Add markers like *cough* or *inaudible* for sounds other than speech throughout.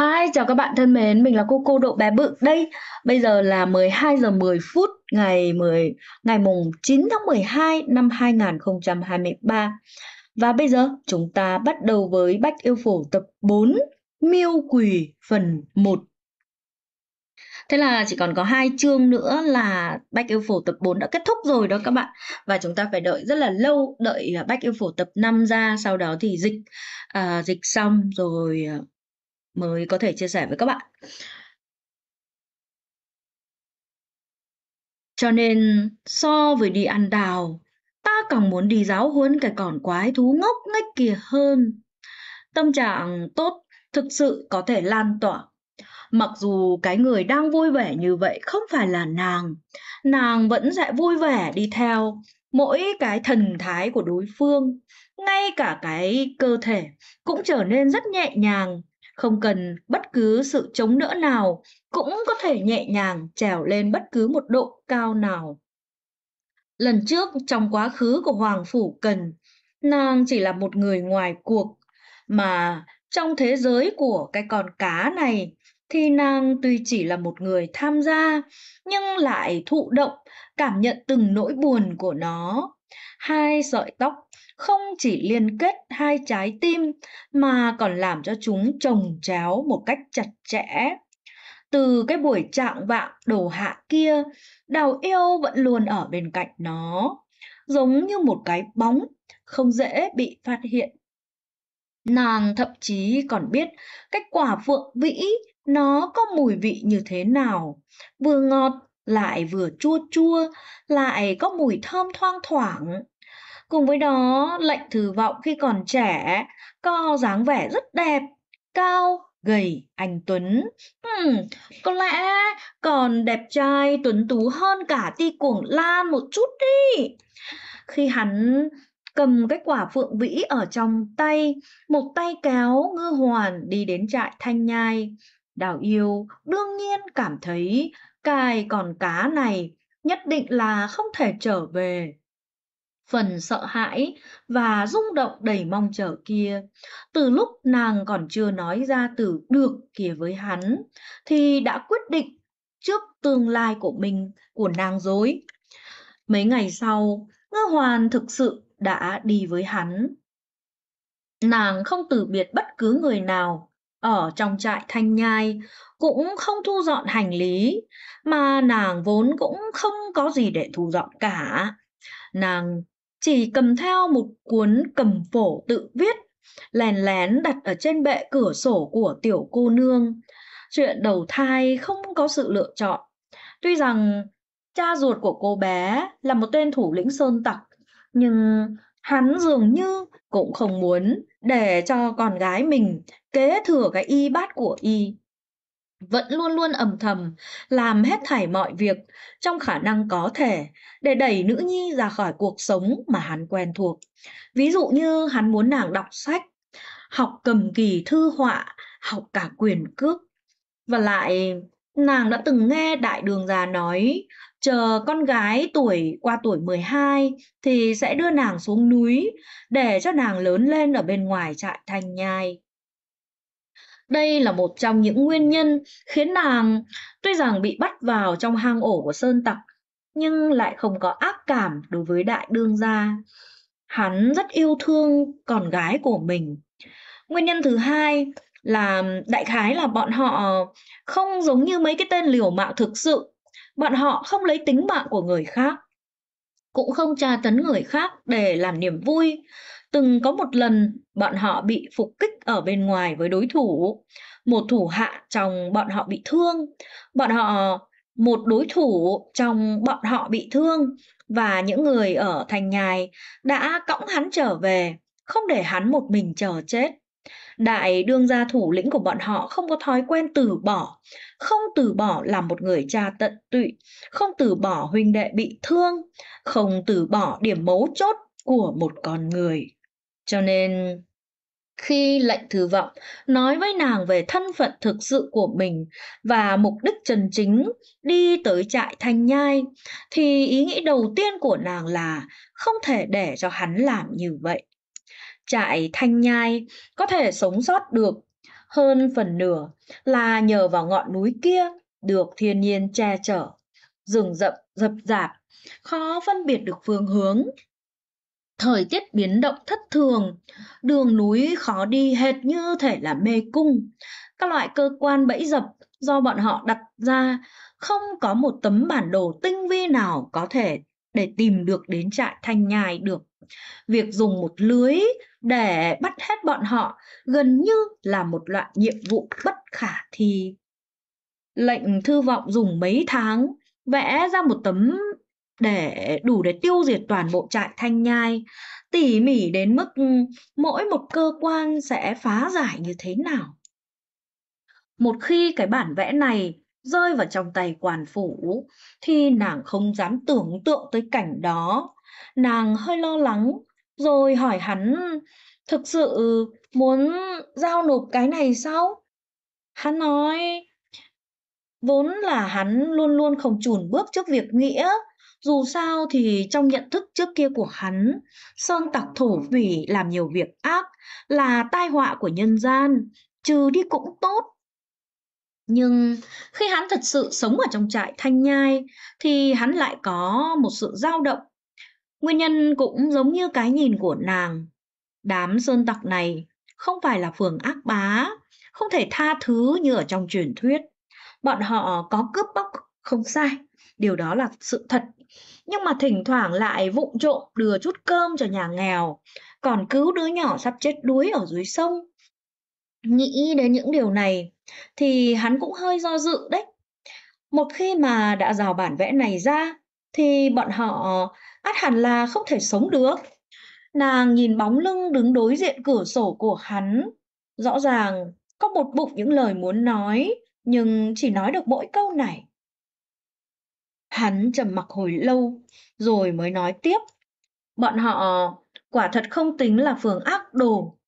Hi, chào các bạn thân mến, mình là cô cô Độ Bé Bự đây. Bây giờ là 12 giờ 10 phút ngày 10 ngày mùng 9 tháng 12 năm 2023. Và bây giờ chúng ta bắt đầu với Bách Yêu Phổ tập 4 Miêu quỷ phần 1. Thế là chỉ còn có hai chương nữa là Bách Yêu Phổ tập 4 đã kết thúc rồi đó các bạn. Và chúng ta phải đợi rất là lâu, đợi Bách Yêu Phổ tập 5 ra, sau đó thì dịch à, dịch xong rồi à, mới có thể chia sẻ với các bạn. Cho nên so với đi ăn đào, ta càng muốn đi giáo huấn cái còn quái thú ngốc nghếch kia hơn. Tâm trạng tốt thực sự có thể lan tỏa. Mặc dù cái người đang vui vẻ như vậy không phải là nàng, nàng vẫn sẽ vui vẻ đi theo mỗi cái thần thái của đối phương, ngay cả cái cơ thể cũng trở nên rất nhẹ nhàng, không cần bất cứ sự chống đỡ nào, cũng có thể nhẹ nhàng trèo lên bất cứ một độ cao nào. Lần trước trong quá khứ của Hoàng Phủ Cần, nàng chỉ là một người ngoài cuộc, mà trong thế giới của cái con cá này thì nàng tuy chỉ là một người tham gia nhưng lại thụ động cảm nhận từng nỗi buồn của nó hai sợi tóc không chỉ liên kết hai trái tim mà còn làm cho chúng trồng chéo một cách chặt chẽ. Từ cái buổi trạng vạng đổ hạ kia, đào yêu vẫn luôn ở bên cạnh nó, giống như một cái bóng, không dễ bị phát hiện. Nàng thậm chí còn biết cách quả phượng vĩ nó có mùi vị như thế nào, vừa ngọt lại vừa chua chua, lại có mùi thơm thoang thoảng. Cùng với đó, lệnh thử vọng khi còn trẻ, co dáng vẻ rất đẹp, cao, gầy, anh Tuấn. Hmm, có lẽ còn đẹp trai tuấn tú hơn cả ti cuồng lan một chút đi. Khi hắn cầm cái quả phượng vĩ ở trong tay, một tay kéo ngư hoàn đi đến trại thanh nhai. Đào yêu đương nhiên cảm thấy cài còn cá này nhất định là không thể trở về phần sợ hãi và rung động đầy mong chờ kia. Từ lúc nàng còn chưa nói ra từ được kia với hắn, thì đã quyết định trước tương lai của mình, của nàng dối. Mấy ngày sau, Ngư Hoàn thực sự đã đi với hắn. Nàng không từ biệt bất cứ người nào ở trong trại thanh nhai, cũng không thu dọn hành lý, mà nàng vốn cũng không có gì để thu dọn cả nàng chỉ cầm theo một cuốn cầm phổ tự viết lèn lén đặt ở trên bệ cửa sổ của tiểu cô nương chuyện đầu thai không có sự lựa chọn tuy rằng cha ruột của cô bé là một tên thủ lĩnh sơn tặc nhưng hắn dường như cũng không muốn để cho con gái mình kế thừa cái y bát của y vẫn luôn luôn ầm thầm làm hết thảy mọi việc trong khả năng có thể để đẩy nữ nhi ra khỏi cuộc sống mà hắn quen thuộc. Ví dụ như hắn muốn nàng đọc sách, học cầm kỳ thư họa, học cả quyền cước. Và lại nàng đã từng nghe đại đường già nói chờ con gái tuổi qua tuổi 12 thì sẽ đưa nàng xuống núi để cho nàng lớn lên ở bên ngoài trại thanh nhai. Đây là một trong những nguyên nhân khiến nàng tuy rằng bị bắt vào trong hang ổ của Sơn Tặc, nhưng lại không có ác cảm đối với đại đương gia. Hắn rất yêu thương con gái của mình. Nguyên nhân thứ hai là đại khái là bọn họ không giống như mấy cái tên liều mạng thực sự. Bọn họ không lấy tính mạng của người khác, cũng không tra tấn người khác để làm niềm vui Từng có một lần bọn họ bị phục kích ở bên ngoài với đối thủ, một thủ hạ trong bọn họ bị thương, bọn họ một đối thủ trong bọn họ bị thương và những người ở thành nhài đã cõng hắn trở về, không để hắn một mình chờ chết. Đại đương gia thủ lĩnh của bọn họ không có thói quen từ bỏ, không từ bỏ làm một người cha tận tụy, không từ bỏ huynh đệ bị thương, không từ bỏ điểm mấu chốt của một con người. Cho nên khi lệnh thử vọng nói với nàng về thân phận thực sự của mình và mục đích trần chính đi tới trại thanh nhai thì ý nghĩ đầu tiên của nàng là không thể để cho hắn làm như vậy trại thanh nhai có thể sống sót được hơn phần nửa là nhờ vào ngọn núi kia được thiên nhiên che chở rừng rậm rập rạp khó phân biệt được phương hướng thời tiết biến động thất thường, đường núi khó đi hệt như thể là mê cung. Các loại cơ quan bẫy dập do bọn họ đặt ra không có một tấm bản đồ tinh vi nào có thể để tìm được đến trại thanh nhài được. Việc dùng một lưới để bắt hết bọn họ gần như là một loại nhiệm vụ bất khả thi. Lệnh thư vọng dùng mấy tháng vẽ ra một tấm để đủ để tiêu diệt toàn bộ trại Thanh Nhai, tỉ mỉ đến mức ừ, mỗi một cơ quan sẽ phá giải như thế nào. Một khi cái bản vẽ này rơi vào trong tay quản phủ thì nàng không dám tưởng tượng tới cảnh đó. Nàng hơi lo lắng rồi hỏi hắn thực sự muốn giao nộp cái này sao? Hắn nói vốn là hắn luôn luôn không chùn bước trước việc nghĩa dù sao thì trong nhận thức trước kia của hắn, Sơn Tặc thổ phỉ làm nhiều việc ác là tai họa của nhân gian, trừ đi cũng tốt. Nhưng khi hắn thật sự sống ở trong trại thanh nhai thì hắn lại có một sự dao động. Nguyên nhân cũng giống như cái nhìn của nàng. Đám sơn tặc này không phải là phường ác bá, không thể tha thứ như ở trong truyền thuyết. Bọn họ có cướp bóc không sai, điều đó là sự thật nhưng mà thỉnh thoảng lại vụng trộm đưa chút cơm cho nhà nghèo, còn cứu đứa nhỏ sắp chết đuối ở dưới sông. Nghĩ đến những điều này thì hắn cũng hơi do dự đấy. Một khi mà đã rào bản vẽ này ra thì bọn họ át hẳn là không thể sống được. Nàng nhìn bóng lưng đứng đối diện cửa sổ của hắn, rõ ràng có một bụng những lời muốn nói nhưng chỉ nói được mỗi câu này. Hắn trầm mặc hồi lâu rồi mới nói tiếp. Bọn họ quả thật không tính là phường ác đồ.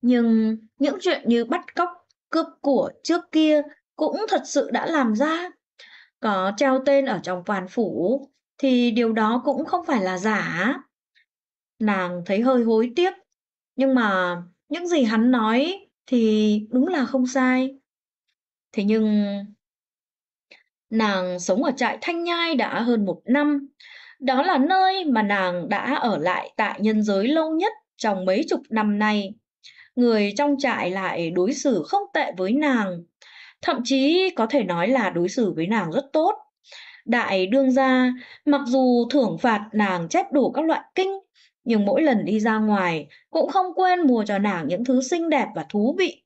Nhưng những chuyện như bắt cóc, cướp của trước kia cũng thật sự đã làm ra. Có treo tên ở trong quan phủ thì điều đó cũng không phải là giả. Nàng thấy hơi hối tiếc, nhưng mà những gì hắn nói thì đúng là không sai. Thế nhưng Nàng sống ở trại Thanh Nhai đã hơn một năm. Đó là nơi mà nàng đã ở lại tại nhân giới lâu nhất trong mấy chục năm nay. Người trong trại lại đối xử không tệ với nàng. Thậm chí có thể nói là đối xử với nàng rất tốt. Đại đương gia, mặc dù thưởng phạt nàng chép đủ các loại kinh, nhưng mỗi lần đi ra ngoài cũng không quên mua cho nàng những thứ xinh đẹp và thú vị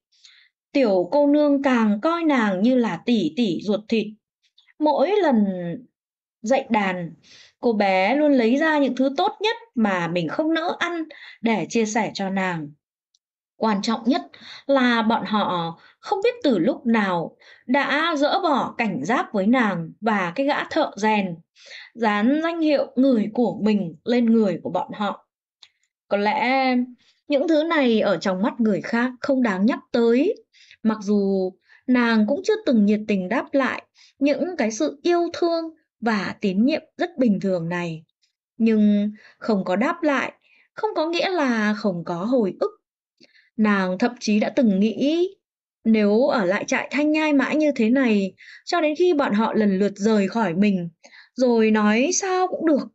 tiểu cô nương càng coi nàng như là tỷ tỷ ruột thịt. Mỗi lần dạy đàn, cô bé luôn lấy ra những thứ tốt nhất mà mình không nỡ ăn để chia sẻ cho nàng. Quan trọng nhất là bọn họ không biết từ lúc nào đã dỡ bỏ cảnh giác với nàng và cái gã thợ rèn, dán danh hiệu người của mình lên người của bọn họ. Có lẽ những thứ này ở trong mắt người khác không đáng nhắc tới, mặc dù nàng cũng chưa từng nhiệt tình đáp lại những cái sự yêu thương và tín nhiệm rất bình thường này. Nhưng không có đáp lại, không có nghĩa là không có hồi ức. Nàng thậm chí đã từng nghĩ nếu ở lại trại thanh nhai mãi như thế này cho đến khi bọn họ lần lượt rời khỏi mình rồi nói sao cũng được.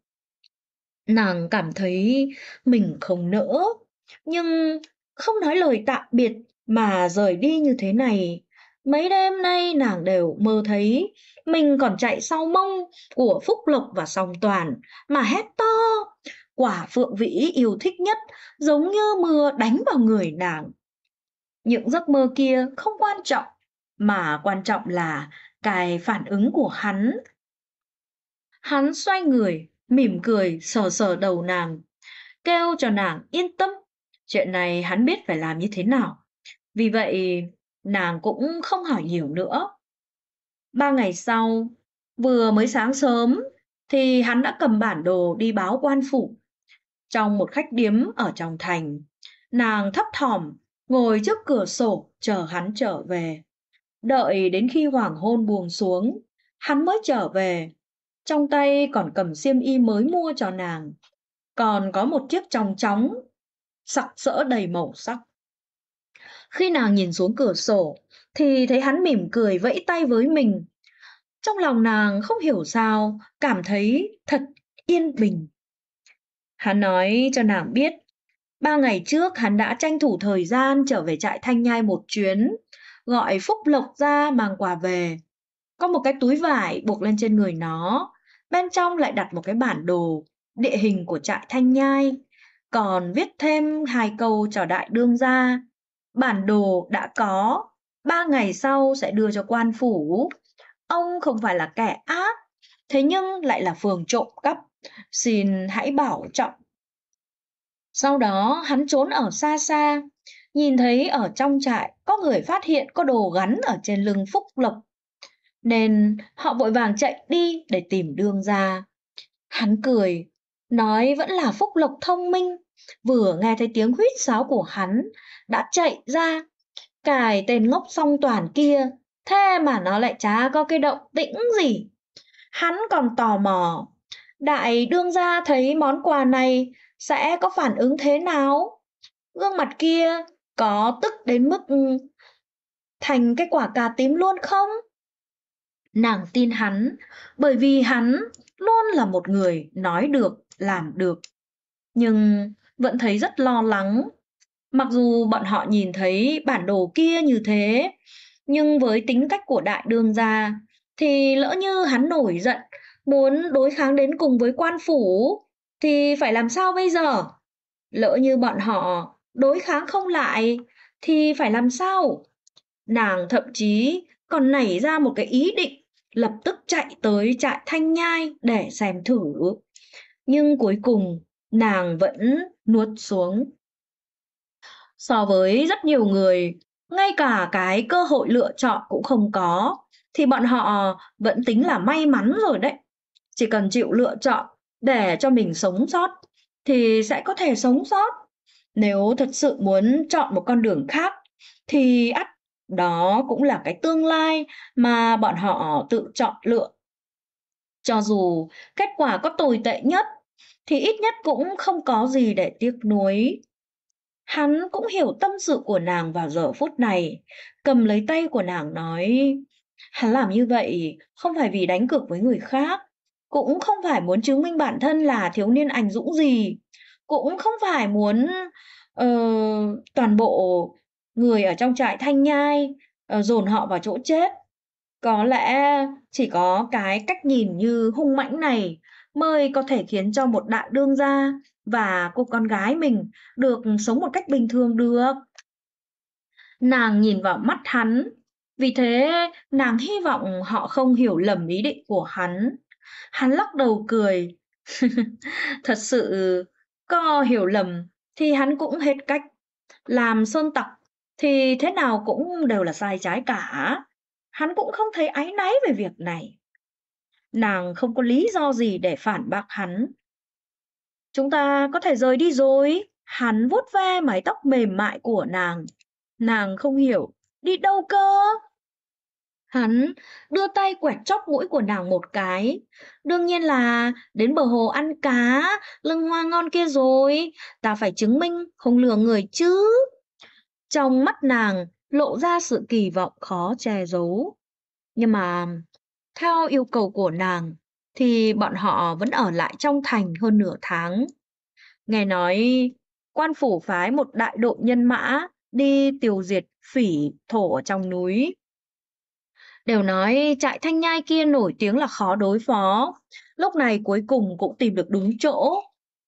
Nàng cảm thấy mình không nỡ, nhưng không nói lời tạm biệt mà rời đi như thế này Mấy đêm nay nàng đều mơ thấy mình còn chạy sau mông của Phúc Lộc và Song Toàn mà hét to. Quả phượng vĩ yêu thích nhất giống như mưa đánh vào người nàng. Những giấc mơ kia không quan trọng mà quan trọng là cái phản ứng của hắn. Hắn xoay người, mỉm cười sờ sờ đầu nàng, kêu cho nàng yên tâm. Chuyện này hắn biết phải làm như thế nào. Vì vậy, nàng cũng không hỏi nhiều nữa. Ba ngày sau, vừa mới sáng sớm thì hắn đã cầm bản đồ đi báo quan phủ. Trong một khách điếm ở trong thành, nàng thấp thỏm ngồi trước cửa sổ chờ hắn trở về. Đợi đến khi hoàng hôn buông xuống, hắn mới trở về. Trong tay còn cầm xiêm y mới mua cho nàng, còn có một chiếc tròng trống, sặc sỡ đầy màu sắc. Khi nàng nhìn xuống cửa sổ thì thấy hắn mỉm cười vẫy tay với mình. Trong lòng nàng không hiểu sao cảm thấy thật yên bình. Hắn nói cho nàng biết, ba ngày trước hắn đã tranh thủ thời gian trở về trại Thanh Nhai một chuyến, gọi Phúc Lộc ra mang quà về. Có một cái túi vải buộc lên trên người nó, bên trong lại đặt một cái bản đồ, địa hình của trại Thanh Nhai, còn viết thêm hai câu cho đại đương gia Bản đồ đã có, ba ngày sau sẽ đưa cho quan phủ. Ông không phải là kẻ ác, thế nhưng lại là phường trộm cắp, xin hãy bảo trọng. Sau đó hắn trốn ở xa xa, nhìn thấy ở trong trại có người phát hiện có đồ gắn ở trên lưng Phúc Lộc. Nên họ vội vàng chạy đi để tìm đương ra. Hắn cười, nói vẫn là Phúc Lộc thông minh, vừa nghe thấy tiếng huýt sáo của hắn đã chạy ra cài tên ngốc song toàn kia thế mà nó lại chả có cái động tĩnh gì hắn còn tò mò đại đương gia thấy món quà này sẽ có phản ứng thế nào gương mặt kia có tức đến mức thành cái quả cà tím luôn không nàng tin hắn bởi vì hắn luôn là một người nói được làm được nhưng vẫn thấy rất lo lắng. Mặc dù bọn họ nhìn thấy bản đồ kia như thế, nhưng với tính cách của đại đương gia thì lỡ như hắn nổi giận, muốn đối kháng đến cùng với quan phủ thì phải làm sao bây giờ? Lỡ như bọn họ đối kháng không lại thì phải làm sao? Nàng thậm chí còn nảy ra một cái ý định lập tức chạy tới trại thanh nhai để xem thử. Nhưng cuối cùng nàng vẫn nuốt xuống. So với rất nhiều người, ngay cả cái cơ hội lựa chọn cũng không có, thì bọn họ vẫn tính là may mắn rồi đấy. Chỉ cần chịu lựa chọn để cho mình sống sót thì sẽ có thể sống sót. Nếu thật sự muốn chọn một con đường khác thì ắt đó cũng là cái tương lai mà bọn họ tự chọn lựa. Cho dù kết quả có tồi tệ nhất thì ít nhất cũng không có gì để tiếc nuối. Hắn cũng hiểu tâm sự của nàng vào giờ phút này, cầm lấy tay của nàng nói, hắn làm như vậy không phải vì đánh cược với người khác, cũng không phải muốn chứng minh bản thân là thiếu niên ảnh dũng gì, cũng không phải muốn uh, toàn bộ người ở trong trại thanh nhai uh, dồn họ vào chỗ chết. Có lẽ chỉ có cái cách nhìn như hung mãnh này mới có thể khiến cho một đại đương gia và cô con gái mình được sống một cách bình thường được. Nàng nhìn vào mắt hắn, vì thế nàng hy vọng họ không hiểu lầm ý định của hắn. Hắn lắc đầu cười. *laughs* Thật sự, có hiểu lầm thì hắn cũng hết cách. Làm sơn tặc thì thế nào cũng đều là sai trái cả. Hắn cũng không thấy áy náy về việc này nàng không có lý do gì để phản bác hắn. Chúng ta có thể rời đi rồi, hắn vuốt ve mái tóc mềm mại của nàng. Nàng không hiểu, đi đâu cơ? Hắn đưa tay quẹt chóc mũi của nàng một cái. Đương nhiên là đến bờ hồ ăn cá, lưng hoa ngon kia rồi, ta phải chứng minh không lừa người chứ. Trong mắt nàng lộ ra sự kỳ vọng khó che giấu. Nhưng mà theo yêu cầu của nàng thì bọn họ vẫn ở lại trong thành hơn nửa tháng. Nghe nói quan phủ phái một đại đội nhân mã đi tiêu diệt phỉ thổ ở trong núi. Đều nói trại thanh nhai kia nổi tiếng là khó đối phó, lúc này cuối cùng cũng tìm được đúng chỗ.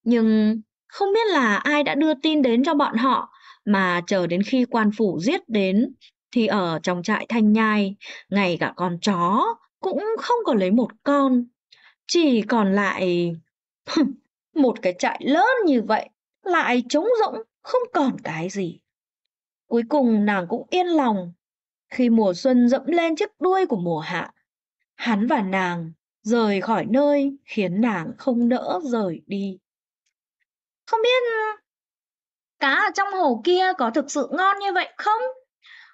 Nhưng không biết là ai đã đưa tin đến cho bọn họ mà chờ đến khi quan phủ giết đến thì ở trong trại thanh nhai, ngay cả con chó cũng không còn lấy một con, chỉ còn lại *laughs* một cái trại lớn như vậy, lại trống rỗng, không còn cái gì. Cuối cùng nàng cũng yên lòng khi mùa xuân dẫm lên chiếc đuôi của mùa hạ. Hắn và nàng rời khỏi nơi khiến nàng không đỡ rời đi. Không biết cá ở trong hồ kia có thực sự ngon như vậy không?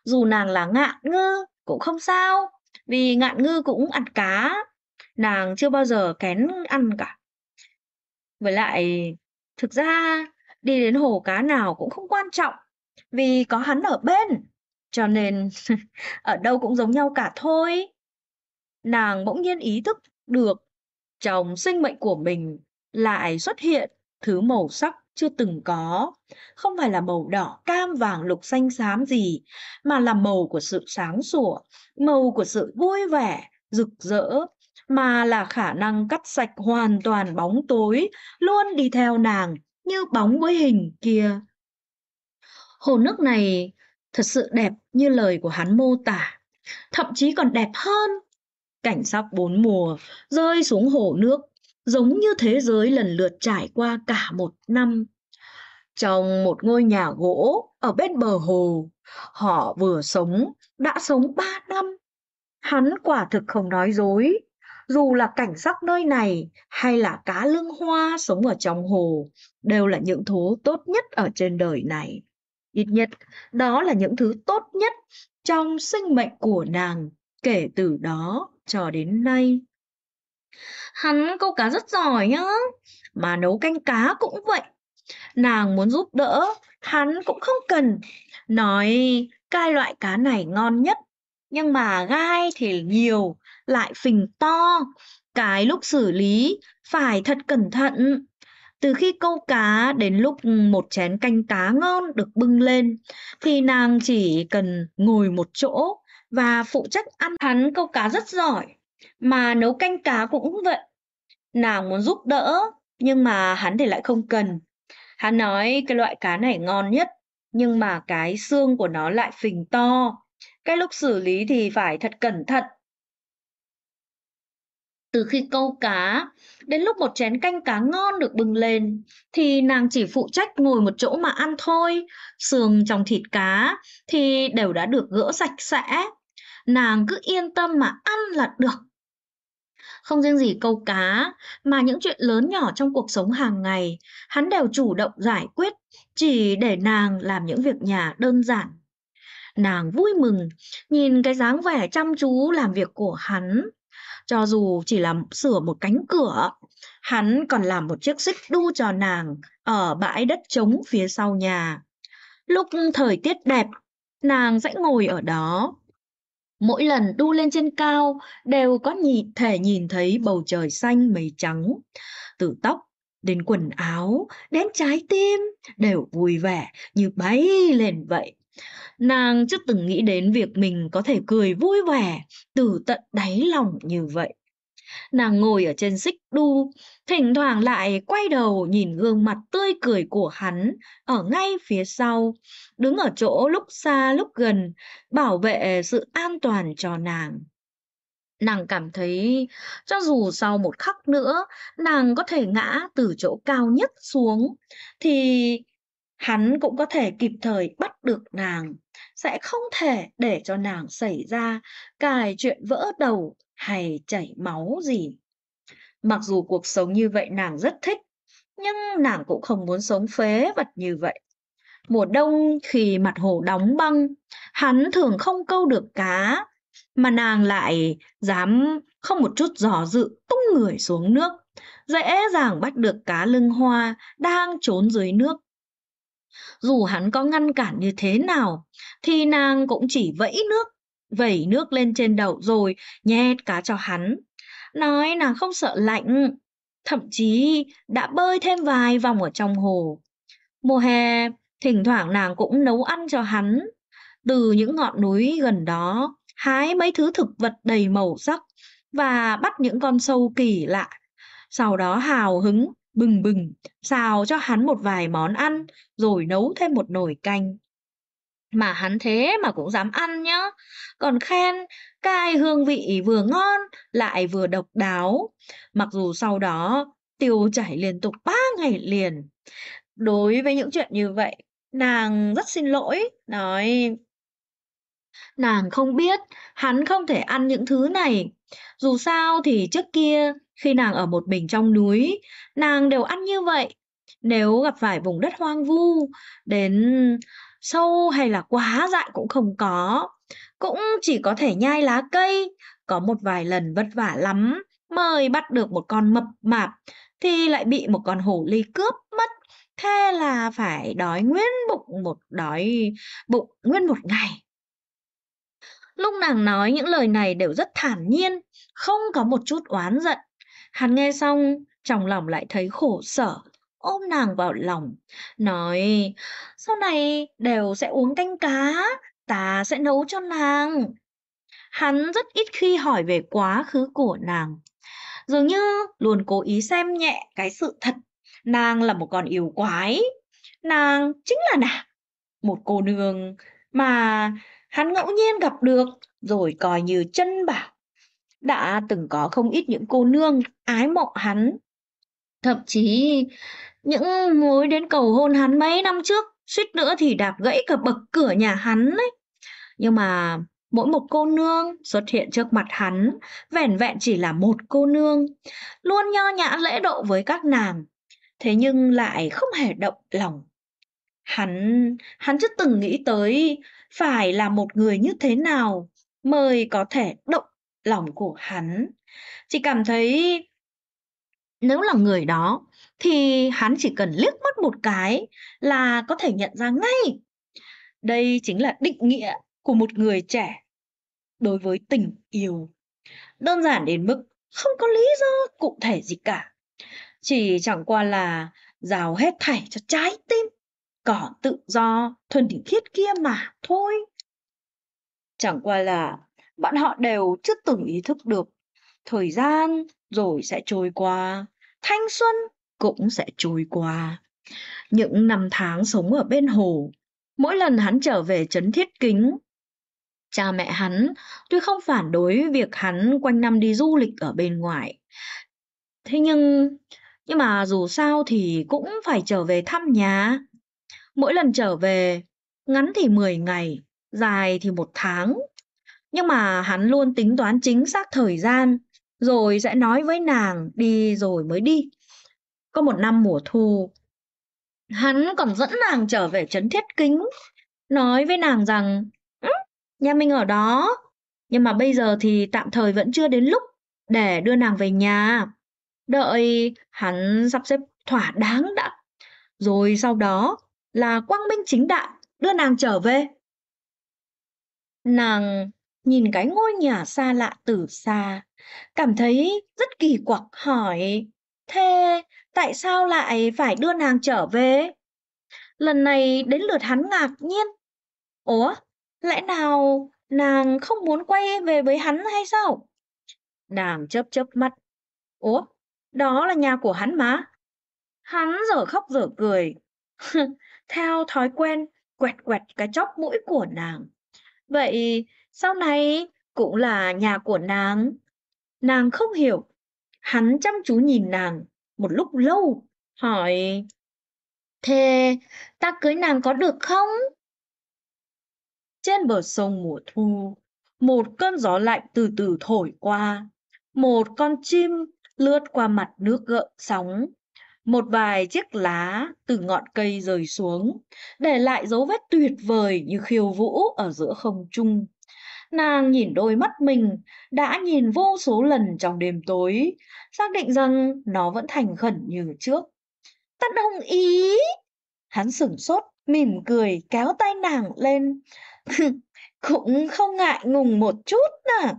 Dù nàng là ngạ ngư cũng không sao, vì ngạn ngư cũng ăn cá, nàng chưa bao giờ kén ăn cả. Với lại, thực ra đi đến hồ cá nào cũng không quan trọng, vì có hắn ở bên, cho nên *laughs* ở đâu cũng giống nhau cả thôi. Nàng bỗng nhiên ý thức được trong sinh mệnh của mình lại xuất hiện thứ màu sắc chưa từng có. Không phải là màu đỏ, cam, vàng, lục, xanh, xám gì, mà là màu của sự sáng sủa, màu của sự vui vẻ, rực rỡ, mà là khả năng cắt sạch hoàn toàn bóng tối, luôn đi theo nàng như bóng với hình kia. Hồ nước này thật sự đẹp như lời của hắn mô tả, thậm chí còn đẹp hơn. Cảnh sắc bốn mùa rơi xuống hồ nước giống như thế giới lần lượt trải qua cả một năm. Trong một ngôi nhà gỗ ở bên bờ hồ, họ vừa sống, đã sống ba năm. Hắn quả thực không nói dối, dù là cảnh sắc nơi này hay là cá lưng hoa sống ở trong hồ, đều là những thứ tốt nhất ở trên đời này. Ít nhất, đó là những thứ tốt nhất trong sinh mệnh của nàng kể từ đó cho đến nay. Hắn câu cá rất giỏi nhá, mà nấu canh cá cũng vậy. Nàng muốn giúp đỡ, hắn cũng không cần. Nói cai loại cá này ngon nhất, nhưng mà gai thì nhiều, lại phình to. Cái lúc xử lý phải thật cẩn thận. Từ khi câu cá đến lúc một chén canh cá ngon được bưng lên thì nàng chỉ cần ngồi một chỗ và phụ trách ăn hắn câu cá rất giỏi mà nấu canh cá cũng vậy. Nàng muốn giúp đỡ, nhưng mà hắn thì lại không cần. Hắn nói cái loại cá này ngon nhất, nhưng mà cái xương của nó lại phình to. Cái lúc xử lý thì phải thật cẩn thận. Từ khi câu cá, đến lúc một chén canh cá ngon được bưng lên, thì nàng chỉ phụ trách ngồi một chỗ mà ăn thôi. Sườn trong thịt cá thì đều đã được gỡ sạch sẽ. Nàng cứ yên tâm mà ăn là được. Không riêng gì câu cá, mà những chuyện lớn nhỏ trong cuộc sống hàng ngày, hắn đều chủ động giải quyết, chỉ để nàng làm những việc nhà đơn giản. Nàng vui mừng, nhìn cái dáng vẻ chăm chú làm việc của hắn. Cho dù chỉ là sửa một cánh cửa, hắn còn làm một chiếc xích đu cho nàng ở bãi đất trống phía sau nhà. Lúc thời tiết đẹp, nàng sẽ ngồi ở đó Mỗi lần đu lên trên cao đều có nhị thể nhìn thấy bầu trời xanh mây trắng. Từ tóc đến quần áo, đến trái tim đều vui vẻ như bay lên vậy. Nàng chưa từng nghĩ đến việc mình có thể cười vui vẻ từ tận đáy lòng như vậy. Nàng ngồi ở trên xích đu, thỉnh thoảng lại quay đầu nhìn gương mặt tươi cười của hắn ở ngay phía sau, đứng ở chỗ lúc xa lúc gần, bảo vệ sự an toàn cho nàng. Nàng cảm thấy cho dù sau một khắc nữa nàng có thể ngã từ chỗ cao nhất xuống thì hắn cũng có thể kịp thời bắt được nàng sẽ không thể để cho nàng xảy ra cài chuyện vỡ đầu hay chảy máu gì. Mặc dù cuộc sống như vậy nàng rất thích, nhưng nàng cũng không muốn sống phế vật như vậy. Mùa đông khi mặt hồ đóng băng, hắn thường không câu được cá, mà nàng lại dám không một chút giò dự tung người xuống nước, dễ dàng bắt được cá lưng hoa đang trốn dưới nước. Dù hắn có ngăn cản như thế nào, thì nàng cũng chỉ vẫy nước vẩy nước lên trên đầu rồi nhét cá cho hắn. Nói nàng không sợ lạnh, thậm chí đã bơi thêm vài vòng ở trong hồ. Mùa hè, thỉnh thoảng nàng cũng nấu ăn cho hắn. Từ những ngọn núi gần đó, hái mấy thứ thực vật đầy màu sắc và bắt những con sâu kỳ lạ. Sau đó hào hứng, bừng bừng, xào cho hắn một vài món ăn, rồi nấu thêm một nồi canh. Mà hắn thế mà cũng dám ăn nhá. Còn khen cay hương vị vừa ngon lại vừa độc đáo. Mặc dù sau đó tiêu chảy liên tục 3 ngày liền. Đối với những chuyện như vậy, nàng rất xin lỗi, nói Nàng không biết, hắn không thể ăn những thứ này. Dù sao thì trước kia, khi nàng ở một mình trong núi, nàng đều ăn như vậy. Nếu gặp phải vùng đất hoang vu, đến sâu hay là quá dại cũng không có. Cũng chỉ có thể nhai lá cây, có một vài lần vất vả lắm mời bắt được một con mập mạp thì lại bị một con hổ ly cướp mất. Thế là phải đói nguyên bụng một đói bụng nguyên một ngày. Lúc nàng nói những lời này đều rất thản nhiên, không có một chút oán giận. Hắn nghe xong, trong lòng lại thấy khổ sở ôm nàng vào lòng, nói sau này đều sẽ uống canh cá, ta sẽ nấu cho nàng. Hắn rất ít khi hỏi về quá khứ của nàng, dường như luôn cố ý xem nhẹ cái sự thật. Nàng là một con yêu quái, nàng chính là nàng, một cô nương mà hắn ngẫu nhiên gặp được rồi coi như chân bảo. Đã từng có không ít những cô nương ái mộ hắn thậm chí những mối đến cầu hôn hắn mấy năm trước, suýt nữa thì đạp gãy cả bậc cửa nhà hắn ấy. Nhưng mà mỗi một cô nương xuất hiện trước mặt hắn, vẻn vẹn chỉ là một cô nương, luôn nho nhã lễ độ với các nàng, thế nhưng lại không hề động lòng. Hắn, hắn chưa từng nghĩ tới phải là một người như thế nào mới có thể động lòng của hắn. Chỉ cảm thấy nếu là người đó thì hắn chỉ cần liếc mắt một cái là có thể nhận ra ngay. Đây chính là định nghĩa của một người trẻ đối với tình yêu. Đơn giản đến mức không có lý do cụ thể gì cả. Chỉ chẳng qua là rào hết thảy cho trái tim, cỏ tự do, thuần thỉnh khiết kia mà thôi. Chẳng qua là bọn họ đều chưa từng ý thức được thời gian rồi sẽ trôi qua, thanh xuân cũng sẽ trôi qua. Những năm tháng sống ở bên hồ, mỗi lần hắn trở về trấn thiết kính, cha mẹ hắn tuy không phản đối việc hắn quanh năm đi du lịch ở bên ngoài. Thế nhưng, nhưng mà dù sao thì cũng phải trở về thăm nhà. Mỗi lần trở về, ngắn thì 10 ngày, dài thì một tháng. Nhưng mà hắn luôn tính toán chính xác thời gian, rồi sẽ nói với nàng đi rồi mới đi. Có một năm mùa thu, hắn còn dẫn nàng trở về trấn thiết kính, nói với nàng rằng, nhà mình ở đó, nhưng mà bây giờ thì tạm thời vẫn chưa đến lúc để đưa nàng về nhà. Đợi hắn sắp xếp thỏa đáng đã, rồi sau đó là quang minh chính đại đưa nàng trở về. Nàng nhìn cái ngôi nhà xa lạ từ xa, cảm thấy rất kỳ quặc hỏi, thế tại sao lại phải đưa nàng trở về? Lần này đến lượt hắn ngạc nhiên. Ủa, lẽ nào nàng không muốn quay về với hắn hay sao? Nàng chớp chớp mắt. Ủa, đó là nhà của hắn mà. Hắn dở khóc dở cười. *laughs* Theo thói quen, quẹt quẹt cái chóp mũi của nàng. Vậy sau này cũng là nhà của nàng. Nàng không hiểu. Hắn chăm chú nhìn nàng, một lúc lâu, hỏi Thế ta cưới nàng có được không? Trên bờ sông mùa thu, một cơn gió lạnh từ từ thổi qua, một con chim lướt qua mặt nước gợn sóng, một vài chiếc lá từ ngọn cây rời xuống, để lại dấu vết tuyệt vời như khiêu vũ ở giữa không trung. Nàng nhìn đôi mắt mình, đã nhìn vô số lần trong đêm tối, xác định rằng nó vẫn thành khẩn như trước. Ta đồng ý! Hắn sửng sốt, mỉm cười, kéo tay nàng lên. *laughs* Cũng không ngại ngùng một chút nè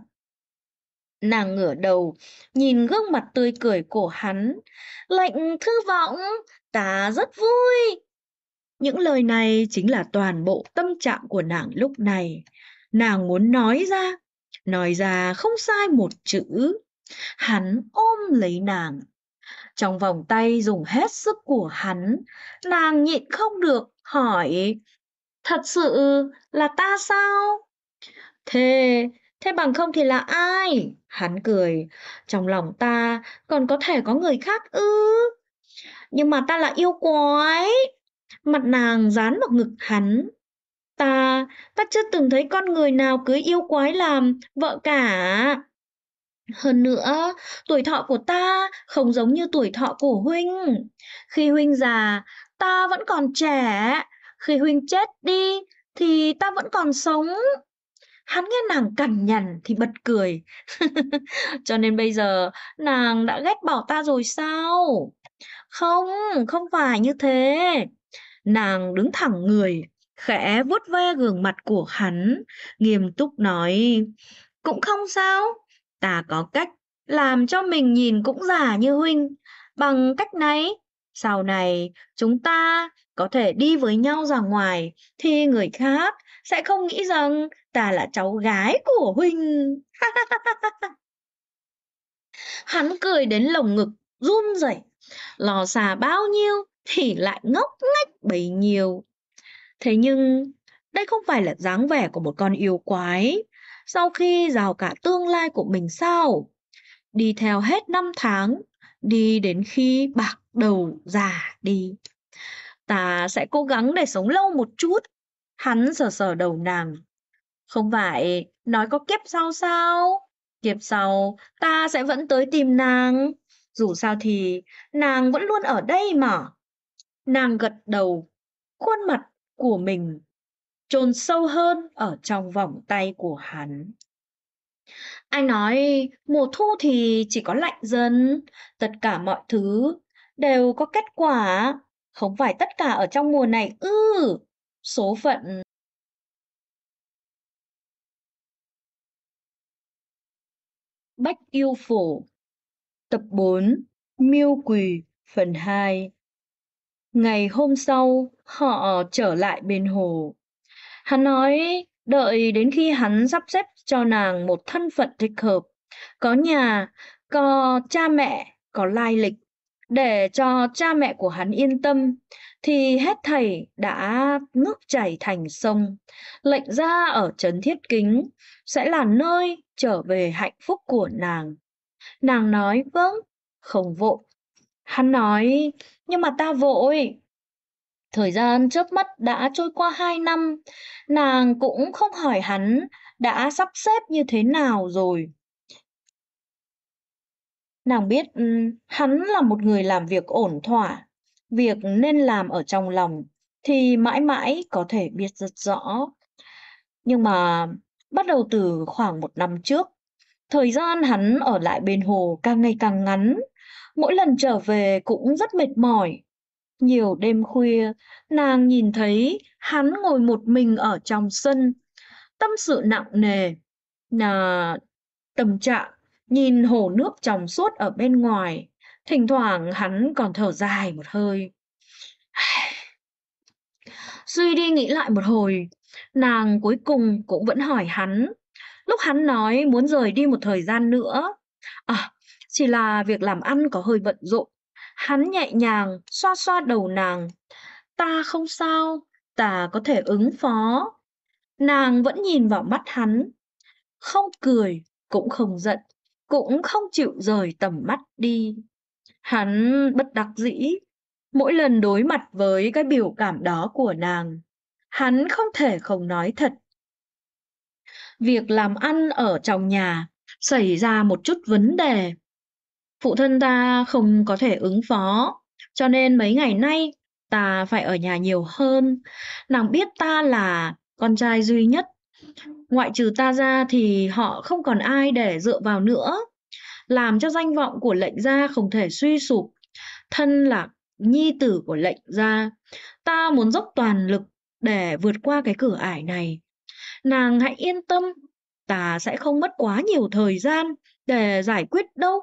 Nàng ngửa đầu, nhìn gương mặt tươi cười của hắn. Lệnh thư vọng, ta rất vui. Những lời này chính là toàn bộ tâm trạng của nàng lúc này nàng muốn nói ra nói ra không sai một chữ hắn ôm lấy nàng trong vòng tay dùng hết sức của hắn nàng nhịn không được hỏi thật sự là ta sao thế thế bằng không thì là ai hắn cười trong lòng ta còn có thể có người khác ư nhưng mà ta là yêu quái mặt nàng dán vào ngực hắn ta, ta chưa từng thấy con người nào cưới yêu quái làm vợ cả. Hơn nữa, tuổi thọ của ta không giống như tuổi thọ của huynh. Khi huynh già, ta vẫn còn trẻ. Khi huynh chết đi, thì ta vẫn còn sống. Hắn nghe nàng cằn nhằn thì bật cười. *laughs* Cho nên bây giờ nàng đã ghét bỏ ta rồi sao? Không, không phải như thế. Nàng đứng thẳng người, khẽ vuốt ve gương mặt của hắn, nghiêm túc nói, cũng không sao, ta có cách làm cho mình nhìn cũng già như huynh, bằng cách này, sau này chúng ta có thể đi với nhau ra ngoài thì người khác sẽ không nghĩ rằng ta là cháu gái của huynh. hắn cười đến lồng ngực run rẩy, lò xà bao nhiêu thì lại ngốc nghếch bấy nhiêu. Thế nhưng, đây không phải là dáng vẻ của một con yêu quái, sau khi rào cả tương lai của mình sao? Đi theo hết năm tháng, đi đến khi bạc đầu già đi. Ta sẽ cố gắng để sống lâu một chút. Hắn sờ sờ đầu nàng. Không phải, nói có kiếp sau sao? Kiếp sau, ta sẽ vẫn tới tìm nàng. Dù sao thì, nàng vẫn luôn ở đây mà. Nàng gật đầu, khuôn mặt của mình chôn sâu hơn ở trong vòng tay của hắn. Anh nói mùa thu thì chỉ có lạnh dần, tất cả mọi thứ đều có kết quả, không phải tất cả ở trong mùa này ư, ừ, số phận Bách yêu phổ Tập 4 Miêu quỳ phần 2 Ngày hôm sau, họ trở lại bên hồ. Hắn nói đợi đến khi hắn sắp xếp cho nàng một thân phận thích hợp, có nhà, có cha mẹ, có lai lịch. Để cho cha mẹ của hắn yên tâm, thì hết thầy đã nước chảy thành sông. Lệnh ra ở Trấn Thiết Kính sẽ là nơi trở về hạnh phúc của nàng. Nàng nói vâng, không vội Hắn nói, nhưng mà ta vội. Thời gian chớp mắt đã trôi qua hai năm, nàng cũng không hỏi hắn đã sắp xếp như thế nào rồi. Nàng biết ừ, hắn là một người làm việc ổn thỏa, việc nên làm ở trong lòng thì mãi mãi có thể biết rất rõ. Nhưng mà bắt đầu từ khoảng một năm trước, thời gian hắn ở lại bên hồ càng ngày càng ngắn mỗi lần trở về cũng rất mệt mỏi. Nhiều đêm khuya, nàng nhìn thấy hắn ngồi một mình ở trong sân, tâm sự nặng nề. là tâm trạng, nhìn hồ nước trong suốt ở bên ngoài, thỉnh thoảng hắn còn thở dài một hơi. *sighs* Suy đi nghĩ lại một hồi, nàng cuối cùng cũng vẫn hỏi hắn. Lúc hắn nói muốn rời đi một thời gian nữa. À, chỉ là việc làm ăn có hơi bận rộn. Hắn nhẹ nhàng xoa xoa đầu nàng. Ta không sao, ta có thể ứng phó. Nàng vẫn nhìn vào mắt hắn, không cười, cũng không giận, cũng không chịu rời tầm mắt đi. Hắn bất đắc dĩ, mỗi lần đối mặt với cái biểu cảm đó của nàng, hắn không thể không nói thật. Việc làm ăn ở trong nhà xảy ra một chút vấn đề, Phụ thân ta không có thể ứng phó, cho nên mấy ngày nay ta phải ở nhà nhiều hơn. Nàng biết ta là con trai duy nhất. Ngoại trừ ta ra thì họ không còn ai để dựa vào nữa, làm cho danh vọng của lệnh gia không thể suy sụp. Thân là nhi tử của lệnh gia, ta muốn dốc toàn lực để vượt qua cái cửa ải này. Nàng hãy yên tâm, ta sẽ không mất quá nhiều thời gian để giải quyết đâu.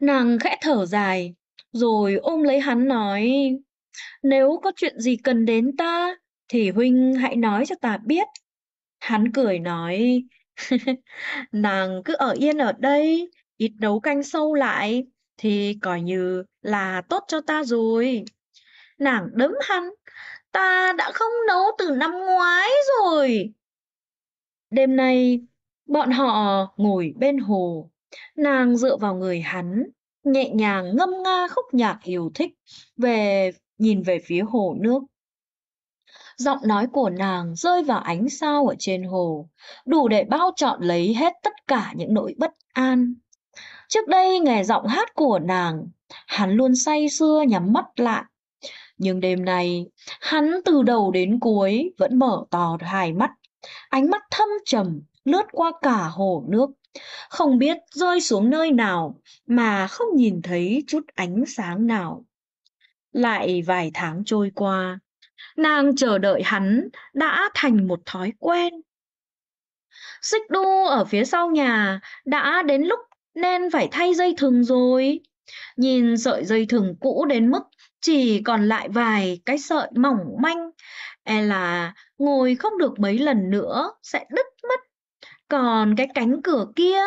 Nàng khẽ thở dài, rồi ôm lấy hắn nói, nếu có chuyện gì cần đến ta, thì huynh hãy nói cho ta biết. Hắn cười nói, *laughs* nàng cứ ở yên ở đây, ít nấu canh sâu lại, thì coi như là tốt cho ta rồi. Nàng đấm hắn, ta đã không nấu từ năm ngoái rồi. Đêm nay, bọn họ ngồi bên hồ, Nàng dựa vào người hắn, nhẹ nhàng ngâm nga khúc nhạc yêu thích về nhìn về phía hồ nước. Giọng nói của nàng rơi vào ánh sao ở trên hồ, đủ để bao trọn lấy hết tất cả những nỗi bất an. Trước đây nghe giọng hát của nàng, hắn luôn say sưa nhắm mắt lại. Nhưng đêm nay, hắn từ đầu đến cuối vẫn mở to hai mắt, ánh mắt thâm trầm lướt qua cả hồ nước không biết rơi xuống nơi nào mà không nhìn thấy chút ánh sáng nào. Lại vài tháng trôi qua, nàng chờ đợi hắn đã thành một thói quen. Xích đu ở phía sau nhà đã đến lúc nên phải thay dây thừng rồi. Nhìn sợi dây thừng cũ đến mức chỉ còn lại vài cái sợi mỏng manh, e là ngồi không được mấy lần nữa sẽ đứt mất còn cái cánh cửa kia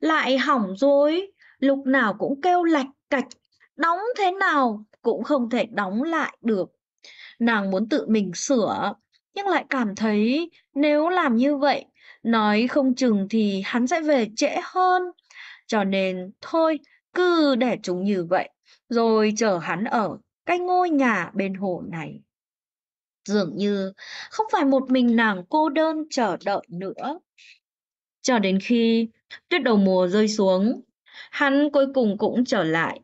lại hỏng rồi, lúc nào cũng kêu lạch cạch, đóng thế nào cũng không thể đóng lại được. Nàng muốn tự mình sửa, nhưng lại cảm thấy nếu làm như vậy, nói không chừng thì hắn sẽ về trễ hơn. Cho nên thôi, cứ để chúng như vậy, rồi chờ hắn ở cái ngôi nhà bên hồ này. Dường như không phải một mình nàng cô đơn chờ đợi nữa cho đến khi tuyết đầu mùa rơi xuống. Hắn cuối cùng cũng trở lại.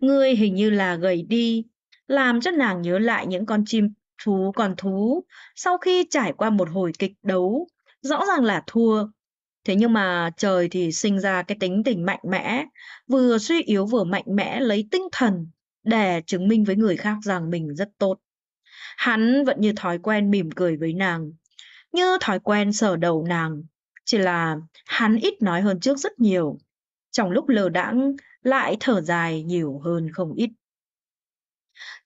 Ngươi hình như là gầy đi, làm cho nàng nhớ lại những con chim thú còn thú sau khi trải qua một hồi kịch đấu, rõ ràng là thua. Thế nhưng mà trời thì sinh ra cái tính tình mạnh mẽ, vừa suy yếu vừa mạnh mẽ lấy tinh thần để chứng minh với người khác rằng mình rất tốt. Hắn vẫn như thói quen mỉm cười với nàng, như thói quen sờ đầu nàng, chỉ là hắn ít nói hơn trước rất nhiều. Trong lúc lờ đãng lại thở dài nhiều hơn không ít.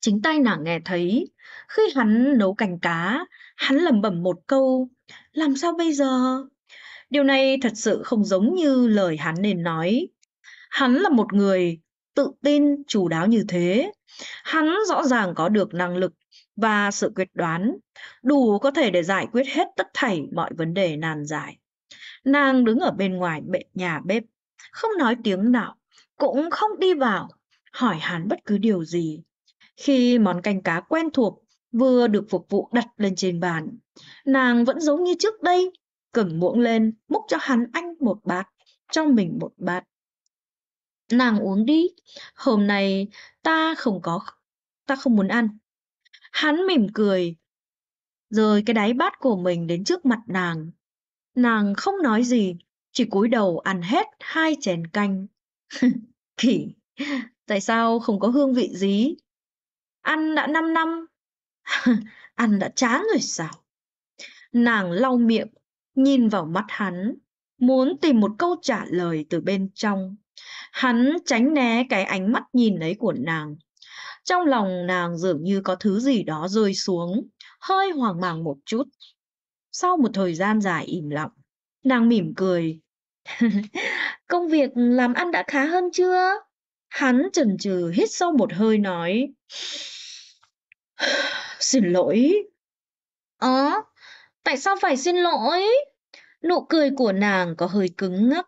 Chính tay nàng nghe thấy, khi hắn nấu cành cá, hắn lẩm bẩm một câu, làm sao bây giờ? Điều này thật sự không giống như lời hắn nên nói. Hắn là một người tự tin, chủ đáo như thế. Hắn rõ ràng có được năng lực và sự quyết đoán, đủ có thể để giải quyết hết tất thảy mọi vấn đề nan giải. Nàng đứng ở bên ngoài bệ nhà bếp, không nói tiếng nào, cũng không đi vào, hỏi hắn bất cứ điều gì. Khi món canh cá quen thuộc vừa được phục vụ đặt lên trên bàn, nàng vẫn giống như trước đây, cầm muỗng lên, múc cho hắn anh một bát, cho mình một bát. Nàng uống đi, hôm nay ta không có, ta không muốn ăn. Hắn mỉm cười, rồi cái đáy bát của mình đến trước mặt nàng, Nàng không nói gì, chỉ cúi đầu ăn hết hai chén canh. Khỉ, *laughs* tại sao không có hương vị gì? Ăn đã năm năm, *laughs* ăn đã chán rồi sao? Nàng lau miệng, nhìn vào mắt hắn, muốn tìm một câu trả lời từ bên trong. Hắn tránh né cái ánh mắt nhìn ấy của nàng. Trong lòng nàng dường như có thứ gì đó rơi xuống, hơi hoang mang một chút. Sau một thời gian dài im lặng, nàng mỉm cười. *laughs* Công việc làm ăn đã khá hơn chưa? Hắn chần chừ hít sâu một hơi nói. *sighs* Xin lỗi. Ờ, à, tại sao phải xin lỗi? Nụ cười của nàng có hơi cứng ngắc.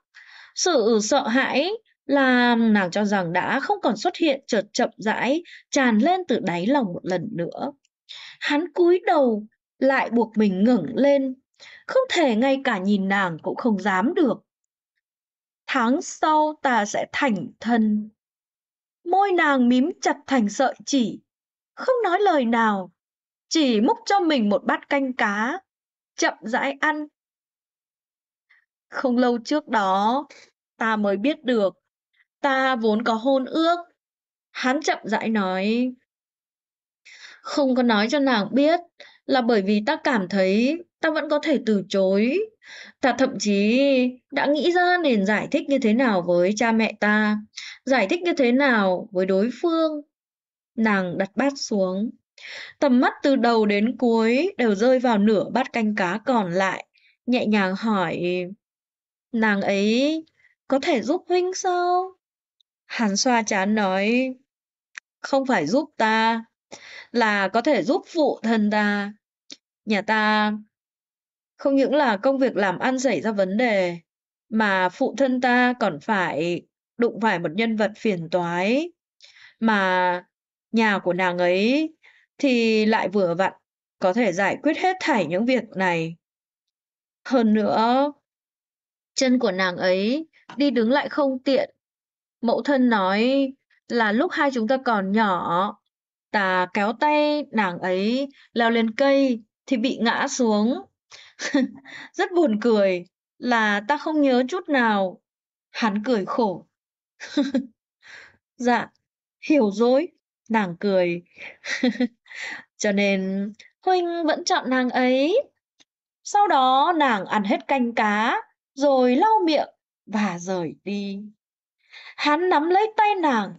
Sự sợ hãi làm nàng cho rằng đã không còn xuất hiện chợt chậm rãi tràn lên từ đáy lòng một lần nữa. Hắn cúi đầu lại buộc mình ngẩng lên, không thể ngay cả nhìn nàng cũng không dám được. Tháng sau ta sẽ thành thân. Môi nàng mím chặt thành sợi chỉ, không nói lời nào, chỉ múc cho mình một bát canh cá, chậm rãi ăn. Không lâu trước đó, ta mới biết được, ta vốn có hôn ước. Hắn chậm rãi nói, không có nói cho nàng biết là bởi vì ta cảm thấy ta vẫn có thể từ chối. Ta thậm chí đã nghĩ ra nền giải thích như thế nào với cha mẹ ta, giải thích như thế nào với đối phương. Nàng đặt bát xuống. Tầm mắt từ đầu đến cuối đều rơi vào nửa bát canh cá còn lại, nhẹ nhàng hỏi Nàng ấy có thể giúp huynh sao? Hàn xoa chán nói, không phải giúp ta, là có thể giúp phụ thân ta. Nhà ta không những là công việc làm ăn xảy ra vấn đề, mà phụ thân ta còn phải đụng phải một nhân vật phiền toái. Mà nhà của nàng ấy thì lại vừa vặn có thể giải quyết hết thảy những việc này. Hơn nữa, chân của nàng ấy đi đứng lại không tiện. Mẫu thân nói là lúc hai chúng ta còn nhỏ, ta kéo tay nàng ấy leo lên cây thì bị ngã xuống. *laughs* Rất buồn cười là ta không nhớ chút nào. Hắn cười khổ. *laughs* dạ, hiểu rồi. Nàng cười. *laughs* Cho nên Huynh vẫn chọn nàng ấy. Sau đó nàng ăn hết canh cá, rồi lau miệng và rời đi. Hắn nắm lấy tay nàng,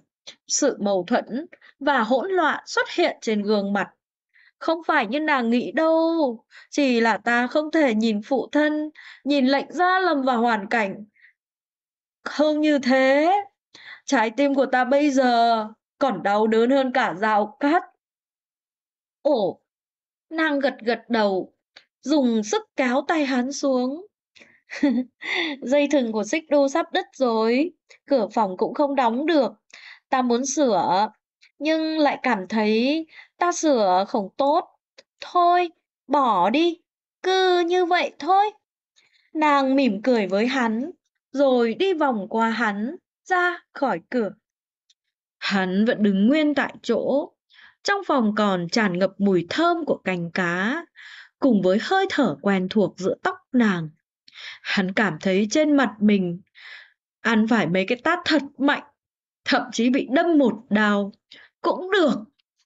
sự mâu thuẫn và hỗn loạn xuất hiện trên gương mặt không phải như nàng nghĩ đâu. Chỉ là ta không thể nhìn phụ thân, nhìn lệnh gia lầm vào hoàn cảnh. Không như thế, trái tim của ta bây giờ còn đau đớn hơn cả rào cát. Ồ, nàng gật gật đầu, dùng sức kéo tay hắn xuống. *laughs* Dây thừng của xích đu sắp đứt rồi, cửa phòng cũng không đóng được. Ta muốn sửa, nhưng lại cảm thấy ta sửa không tốt. Thôi, bỏ đi, cứ như vậy thôi. Nàng mỉm cười với hắn, rồi đi vòng qua hắn, ra khỏi cửa. Hắn vẫn đứng nguyên tại chỗ, trong phòng còn tràn ngập mùi thơm của cành cá, cùng với hơi thở quen thuộc giữa tóc nàng. Hắn cảm thấy trên mặt mình ăn phải mấy cái tát thật mạnh, thậm chí bị đâm một đào, cũng được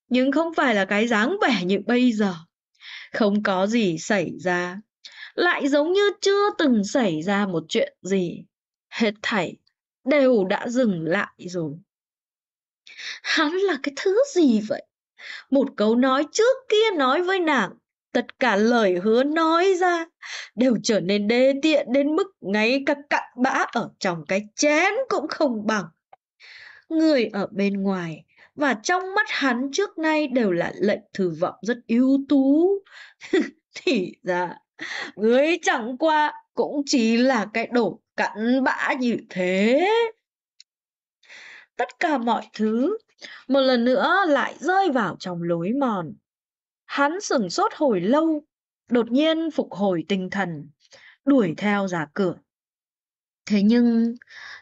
nhưng không phải là cái dáng vẻ như bây giờ không có gì xảy ra lại giống như chưa từng xảy ra một chuyện gì hết thảy đều đã dừng lại rồi hắn là cái thứ gì vậy một câu nói trước kia nói với nàng tất cả lời hứa nói ra đều trở nên đê tiện đến mức ngay cả cặn bã ở trong cái chén cũng không bằng người ở bên ngoài và trong mắt hắn trước nay đều là lệnh thử vọng rất ưu tú *laughs* thì ra người chẳng qua cũng chỉ là cái đổ cặn bã như thế tất cả mọi thứ một lần nữa lại rơi vào trong lối mòn hắn sửng sốt hồi lâu đột nhiên phục hồi tinh thần đuổi theo ra cửa thế nhưng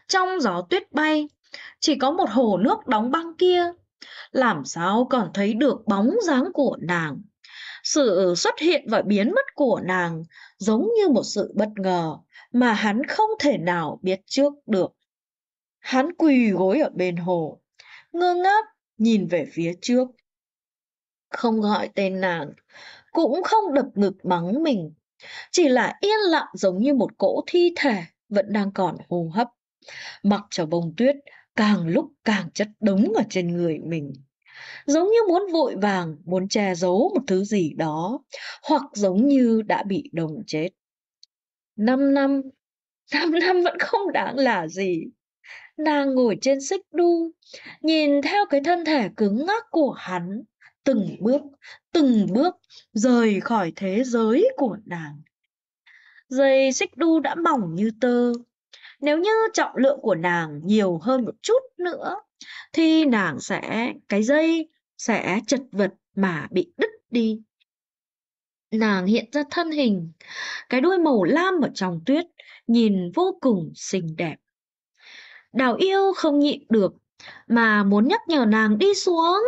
trong gió tuyết bay chỉ có một hồ nước đóng băng kia làm sao còn thấy được bóng dáng của nàng. Sự xuất hiện và biến mất của nàng giống như một sự bất ngờ mà hắn không thể nào biết trước được. Hắn quỳ gối ở bên hồ, ngơ ngác nhìn về phía trước. Không gọi tên nàng, cũng không đập ngực mắng mình, chỉ là yên lặng giống như một cỗ thi thể vẫn đang còn hô hấp. Mặc cho bông tuyết càng lúc càng chất đống ở trên người mình giống như muốn vội vàng muốn che giấu một thứ gì đó hoặc giống như đã bị đồng chết Năm năm *laughs* năm năm vẫn không đáng là gì nàng ngồi trên xích đu nhìn theo cái thân thể cứng ngắc của hắn từng bước từng bước rời khỏi thế giới của nàng dây xích đu đã mỏng như tơ nếu như trọng lượng của nàng nhiều hơn một chút nữa thì nàng sẽ cái dây sẽ chật vật mà bị đứt đi nàng hiện ra thân hình cái đuôi màu lam ở trong tuyết nhìn vô cùng xinh đẹp đào yêu không nhịn được mà muốn nhắc nhở nàng đi xuống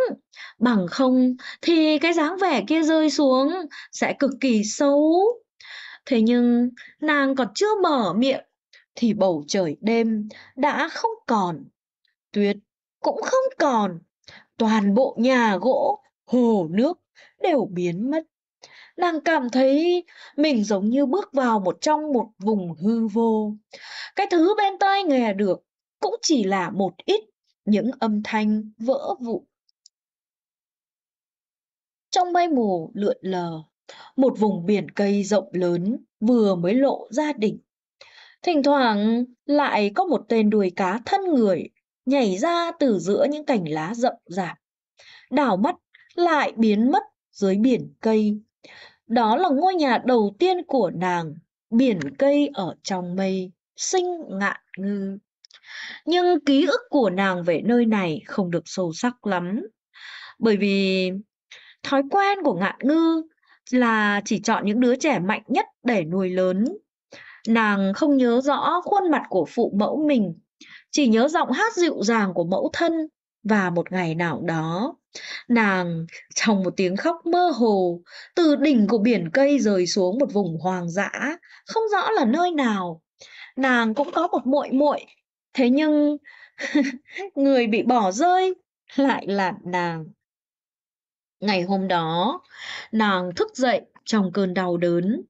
bằng không thì cái dáng vẻ kia rơi xuống sẽ cực kỳ xấu thế nhưng nàng còn chưa mở miệng thì bầu trời đêm đã không còn, tuyết cũng không còn, toàn bộ nhà gỗ, hồ nước đều biến mất. Nàng cảm thấy mình giống như bước vào một trong một vùng hư vô. Cái thứ bên tai nghe được cũng chỉ là một ít những âm thanh vỡ vụ Trong mây mù lượn lờ, một vùng biển cây rộng lớn vừa mới lộ ra đỉnh Thỉnh thoảng lại có một tên đuôi cá thân người nhảy ra từ giữa những cành lá rậm rạp. Đảo mắt lại biến mất dưới biển cây. Đó là ngôi nhà đầu tiên của nàng, biển cây ở trong mây, sinh ngạn ngư. Nhưng ký ức của nàng về nơi này không được sâu sắc lắm, bởi vì thói quen của ngạn ngư là chỉ chọn những đứa trẻ mạnh nhất để nuôi lớn Nàng không nhớ rõ khuôn mặt của phụ mẫu mình, chỉ nhớ giọng hát dịu dàng của mẫu thân và một ngày nào đó, nàng trong một tiếng khóc mơ hồ, từ đỉnh của biển cây rời xuống một vùng hoang dã, không rõ là nơi nào. Nàng cũng có một muội muội, thế nhưng *laughs* người bị bỏ rơi lại là nàng. Ngày hôm đó, nàng thức dậy trong cơn đau đớn,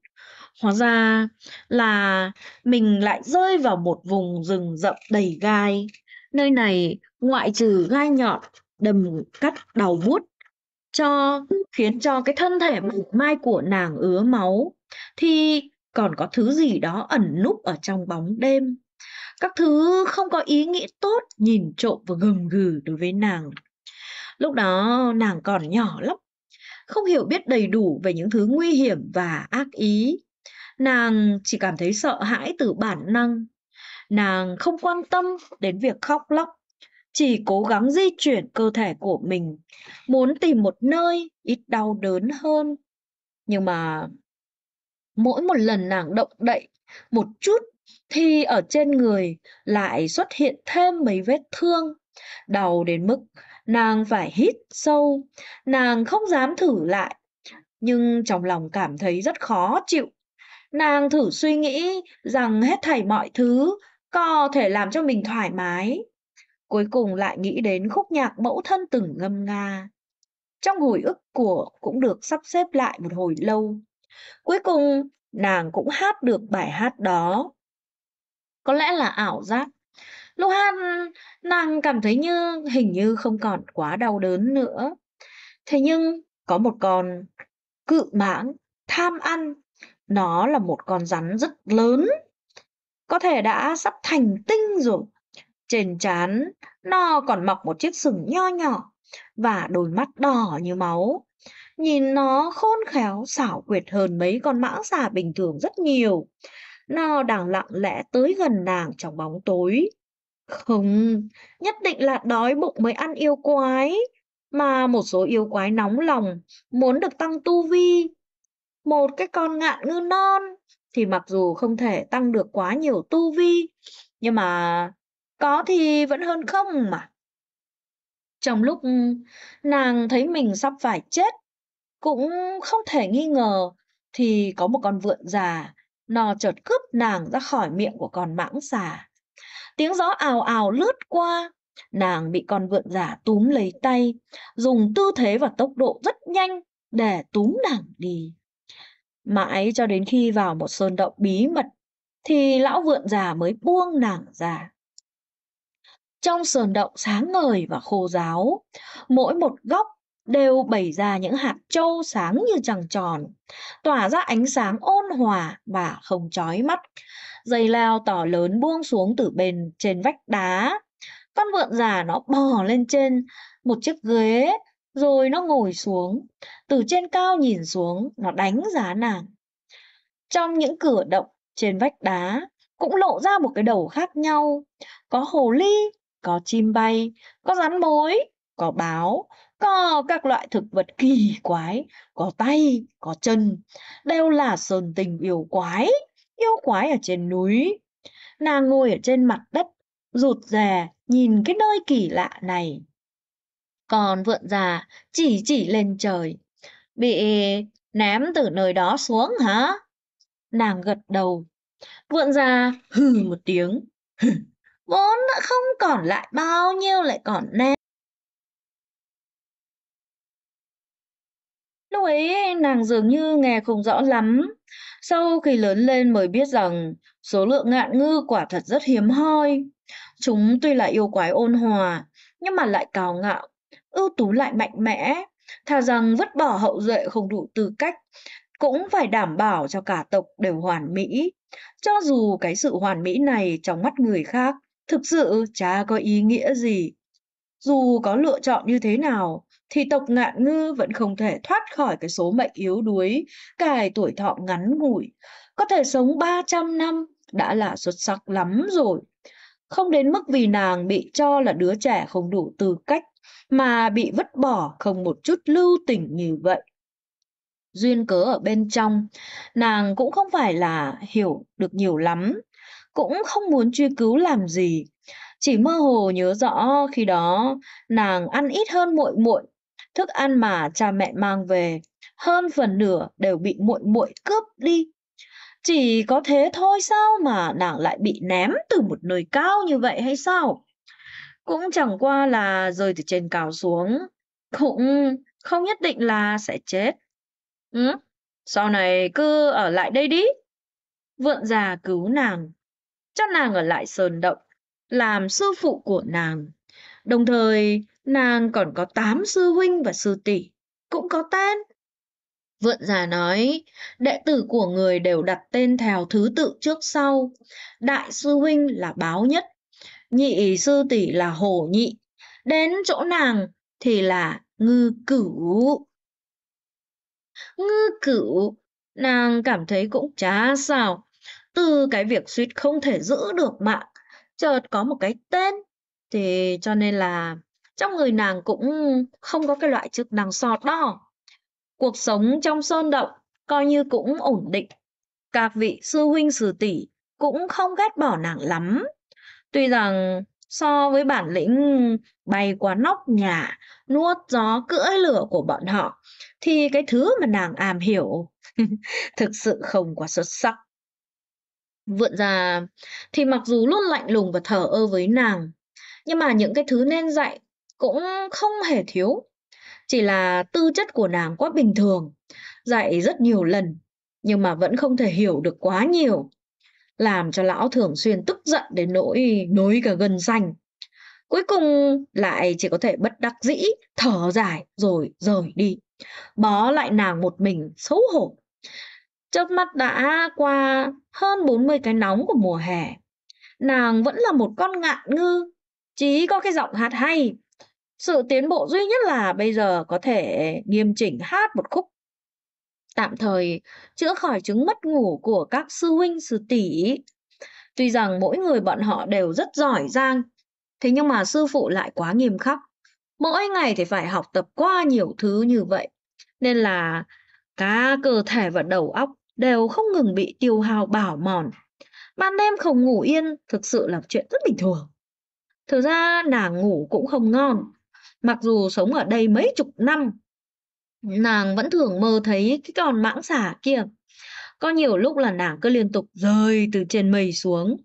Hóa ra là mình lại rơi vào một vùng rừng rậm đầy gai. Nơi này ngoại trừ gai nhọn, đầm cắt đầu buốt cho khiến cho cái thân thể mảnh mai của nàng ứa máu thì còn có thứ gì đó ẩn núp ở trong bóng đêm. Các thứ không có ý nghĩa tốt nhìn trộm và gầm gừ đối với nàng. Lúc đó nàng còn nhỏ lắm, không hiểu biết đầy đủ về những thứ nguy hiểm và ác ý. Nàng chỉ cảm thấy sợ hãi từ bản năng. Nàng không quan tâm đến việc khóc lóc, chỉ cố gắng di chuyển cơ thể của mình, muốn tìm một nơi ít đau đớn hơn. Nhưng mà mỗi một lần nàng động đậy một chút thì ở trên người lại xuất hiện thêm mấy vết thương, đau đến mức nàng phải hít sâu, nàng không dám thử lại, nhưng trong lòng cảm thấy rất khó chịu. Nàng thử suy nghĩ rằng hết thảy mọi thứ có thể làm cho mình thoải mái. Cuối cùng lại nghĩ đến khúc nhạc mẫu thân từng ngâm nga. Trong hồi ức của cũng được sắp xếp lại một hồi lâu. Cuối cùng nàng cũng hát được bài hát đó. Có lẽ là ảo giác. Lúc hát nàng cảm thấy như hình như không còn quá đau đớn nữa. Thế nhưng có một con cự mãng tham ăn nó là một con rắn rất lớn, có thể đã sắp thành tinh rồi. Trên trán nó còn mọc một chiếc sừng nho nhỏ và đôi mắt đỏ như máu. Nhìn nó khôn khéo xảo quyệt hơn mấy con mãng xà bình thường rất nhiều. Nó đang lặng lẽ tới gần nàng trong bóng tối. Không, nhất định là đói bụng mới ăn yêu quái. Mà một số yêu quái nóng lòng, muốn được tăng tu vi, một cái con ngạn ngư non thì mặc dù không thể tăng được quá nhiều tu vi nhưng mà có thì vẫn hơn không mà trong lúc nàng thấy mình sắp phải chết cũng không thể nghi ngờ thì có một con vượn già nò chợt cướp nàng ra khỏi miệng của con mãng xà tiếng gió ào ào lướt qua nàng bị con vượn già túm lấy tay dùng tư thế và tốc độ rất nhanh để túm nàng đi Mãi cho đến khi vào một sơn động bí mật thì lão vượn già mới buông nàng ra. Trong sườn động sáng ngời và khô ráo, mỗi một góc đều bày ra những hạt trâu sáng như trăng tròn, tỏa ra ánh sáng ôn hòa và không chói mắt. Dây leo tỏ lớn buông xuống từ bên trên vách đá. Con vượn già nó bò lên trên một chiếc ghế rồi nó ngồi xuống, từ trên cao nhìn xuống, nó đánh giá nàng. Trong những cửa động trên vách đá cũng lộ ra một cái đầu khác nhau. Có hồ ly, có chim bay, có rắn mối, có báo, có các loại thực vật kỳ quái, có tay, có chân. Đều là sơn tình yêu quái, yêu quái ở trên núi. Nàng ngồi ở trên mặt đất, rụt rè, nhìn cái nơi kỳ lạ này. Còn vượn già chỉ chỉ lên trời. Bị ném từ nơi đó xuống hả? Nàng gật đầu. Vượn già hừ một tiếng. Vốn đã không còn lại bao nhiêu lại còn ném. Lúc ấy nàng dường như nghe không rõ lắm. Sau khi lớn lên mới biết rằng số lượng ngạn ngư quả thật rất hiếm hoi. Chúng tuy là yêu quái ôn hòa, nhưng mà lại cào ngạo, ưu tú lại mạnh mẽ, thà rằng vứt bỏ hậu duệ không đủ tư cách, cũng phải đảm bảo cho cả tộc đều hoàn mỹ. Cho dù cái sự hoàn mỹ này trong mắt người khác thực sự chả có ý nghĩa gì. Dù có lựa chọn như thế nào, thì tộc ngạn ngư vẫn không thể thoát khỏi cái số mệnh yếu đuối, cài tuổi thọ ngắn ngủi. Có thể sống 300 năm đã là xuất sắc lắm rồi. Không đến mức vì nàng bị cho là đứa trẻ không đủ tư cách mà bị vứt bỏ không một chút lưu tình như vậy duyên cớ ở bên trong nàng cũng không phải là hiểu được nhiều lắm cũng không muốn truy cứu làm gì chỉ mơ hồ nhớ rõ khi đó nàng ăn ít hơn muội muội thức ăn mà cha mẹ mang về hơn phần nửa đều bị muội muội cướp đi chỉ có thế thôi sao mà nàng lại bị ném từ một nơi cao như vậy hay sao cũng chẳng qua là rơi từ trên cao xuống, cũng không nhất định là sẽ chết. Ừ, sau này cứ ở lại đây đi. Vượn già cứu nàng, cho nàng ở lại sơn động, làm sư phụ của nàng. Đồng thời, nàng còn có tám sư huynh và sư tỷ, cũng có tên. Vượn già nói, đệ tử của người đều đặt tên theo thứ tự trước sau. Đại sư huynh là báo nhất, nhị sư tỷ là hồ nhị, đến chỗ nàng thì là ngư cửu. Ngư cửu, nàng cảm thấy cũng chả sao, từ cái việc suýt không thể giữ được mạng, chợt có một cái tên, thì cho nên là trong người nàng cũng không có cái loại chức năng so đo. Cuộc sống trong sơn động coi như cũng ổn định. Các vị sư huynh sư tỷ cũng không ghét bỏ nàng lắm. Tuy rằng so với bản lĩnh bay qua nóc nhà, nuốt gió cưỡi lửa của bọn họ, thì cái thứ mà nàng am hiểu *laughs* thực sự không quá xuất sắc. Vượn ra thì mặc dù luôn lạnh lùng và thờ ơ với nàng, nhưng mà những cái thứ nên dạy cũng không hề thiếu. Chỉ là tư chất của nàng quá bình thường, dạy rất nhiều lần, nhưng mà vẫn không thể hiểu được quá nhiều làm cho lão thường xuyên tức giận đến nỗi nối cả gân xanh. Cuối cùng lại chỉ có thể bất đắc dĩ, thở dài rồi rời đi. Bó lại nàng một mình xấu hổ. Chớp mắt đã qua hơn 40 cái nóng của mùa hè. Nàng vẫn là một con ngạn ngư, chỉ có cái giọng hát hay. Sự tiến bộ duy nhất là bây giờ có thể nghiêm chỉnh hát một khúc tạm thời chữa khỏi chứng mất ngủ của các sư huynh sư tỷ. Tuy rằng mỗi người bọn họ đều rất giỏi giang, thế nhưng mà sư phụ lại quá nghiêm khắc. Mỗi ngày thì phải học tập qua nhiều thứ như vậy, nên là cả cơ thể và đầu óc đều không ngừng bị tiêu hao bảo mòn. Ban đêm không ngủ yên thực sự là chuyện rất bình thường. Thực ra nàng ngủ cũng không ngon, mặc dù sống ở đây mấy chục năm Nàng vẫn thường mơ thấy cái con mãng xà kia. Có nhiều lúc là nàng cứ liên tục rơi từ trên mây xuống,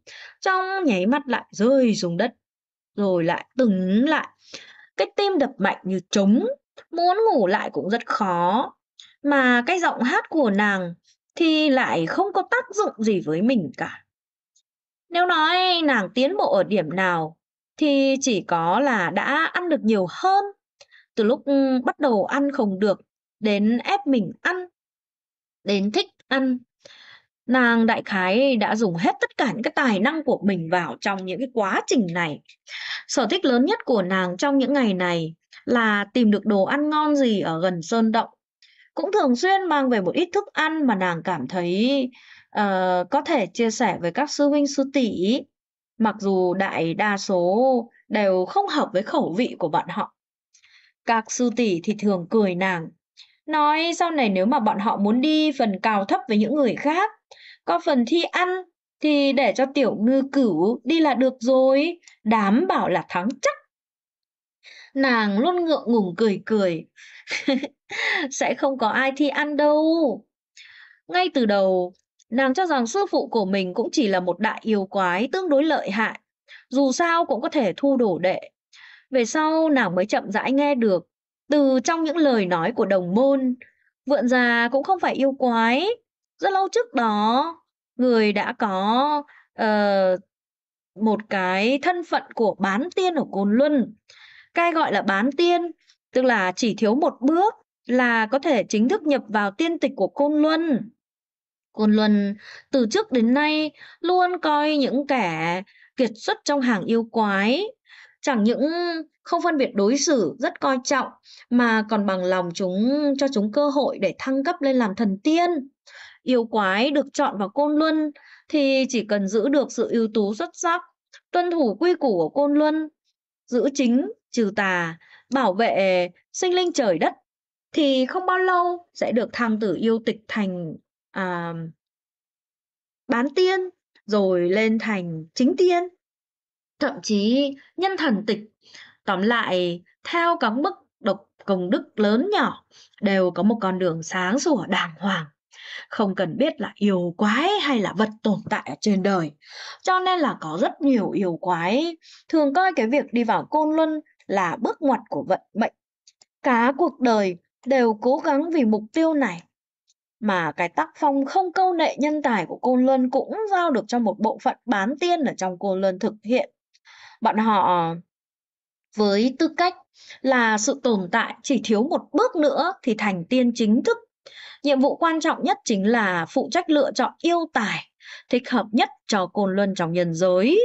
trong nháy mắt lại rơi xuống đất, rồi lại từng lại. Cái tim đập mạnh như trống, muốn ngủ lại cũng rất khó. Mà cái giọng hát của nàng thì lại không có tác dụng gì với mình cả. Nếu nói nàng tiến bộ ở điểm nào thì chỉ có là đã ăn được nhiều hơn từ lúc ừ, bắt đầu ăn không được đến ép mình ăn đến thích ăn nàng đại khái đã dùng hết tất cả những cái tài năng của mình vào trong những cái quá trình này sở thích lớn nhất của nàng trong những ngày này là tìm được đồ ăn ngon gì ở gần sơn động cũng thường xuyên mang về một ít thức ăn mà nàng cảm thấy uh, có thể chia sẻ với các sư huynh sư tỷ mặc dù đại đa số đều không hợp với khẩu vị của bọn họ các sư tỷ thì thường cười nàng, nói sau này nếu mà bọn họ muốn đi phần cào thấp với những người khác, có phần thi ăn thì để cho tiểu ngư cửu đi là được rồi, đám bảo là thắng chắc. Nàng luôn ngượng ngùng cười cười, *laughs* sẽ không có ai thi ăn đâu. Ngay từ đầu, nàng cho rằng sư phụ của mình cũng chỉ là một đại yêu quái tương đối lợi hại, dù sao cũng có thể thu đổ đệ. Về sau nàng mới chậm rãi nghe được, từ trong những lời nói của đồng môn, vượn già cũng không phải yêu quái. Rất lâu trước đó, người đã có uh, một cái thân phận của bán tiên ở Cồn Luân. Cái gọi là bán tiên, tức là chỉ thiếu một bước là có thể chính thức nhập vào tiên tịch của Côn Luân. Côn Luân từ trước đến nay luôn coi những kẻ kiệt xuất trong hàng yêu quái chẳng những không phân biệt đối xử rất coi trọng mà còn bằng lòng chúng cho chúng cơ hội để thăng cấp lên làm thần tiên. Yêu quái được chọn vào Côn Luân thì chỉ cần giữ được sự ưu tú xuất sắc, tuân thủ quy củ của Côn Luân, giữ chính, trừ tà, bảo vệ sinh linh trời đất thì không bao lâu sẽ được thăng từ yêu tịch thành à, bán tiên rồi lên thành chính tiên thậm chí nhân thần tịch. Tóm lại, theo các mức độc công đức lớn nhỏ đều có một con đường sáng sủa đàng hoàng không cần biết là yêu quái hay là vật tồn tại ở trên đời. Cho nên là có rất nhiều yêu quái thường coi cái việc đi vào côn luân là bước ngoặt của vận mệnh. Cả cuộc đời đều cố gắng vì mục tiêu này. Mà cái tác phong không câu nệ nhân tài của côn luân cũng giao được cho một bộ phận bán tiên ở trong côn luân thực hiện bọn họ ờ, với tư cách là sự tồn tại chỉ thiếu một bước nữa thì thành tiên chính thức. Nhiệm vụ quan trọng nhất chính là phụ trách lựa chọn yêu tài thích hợp nhất cho Côn Luân trong nhân giới.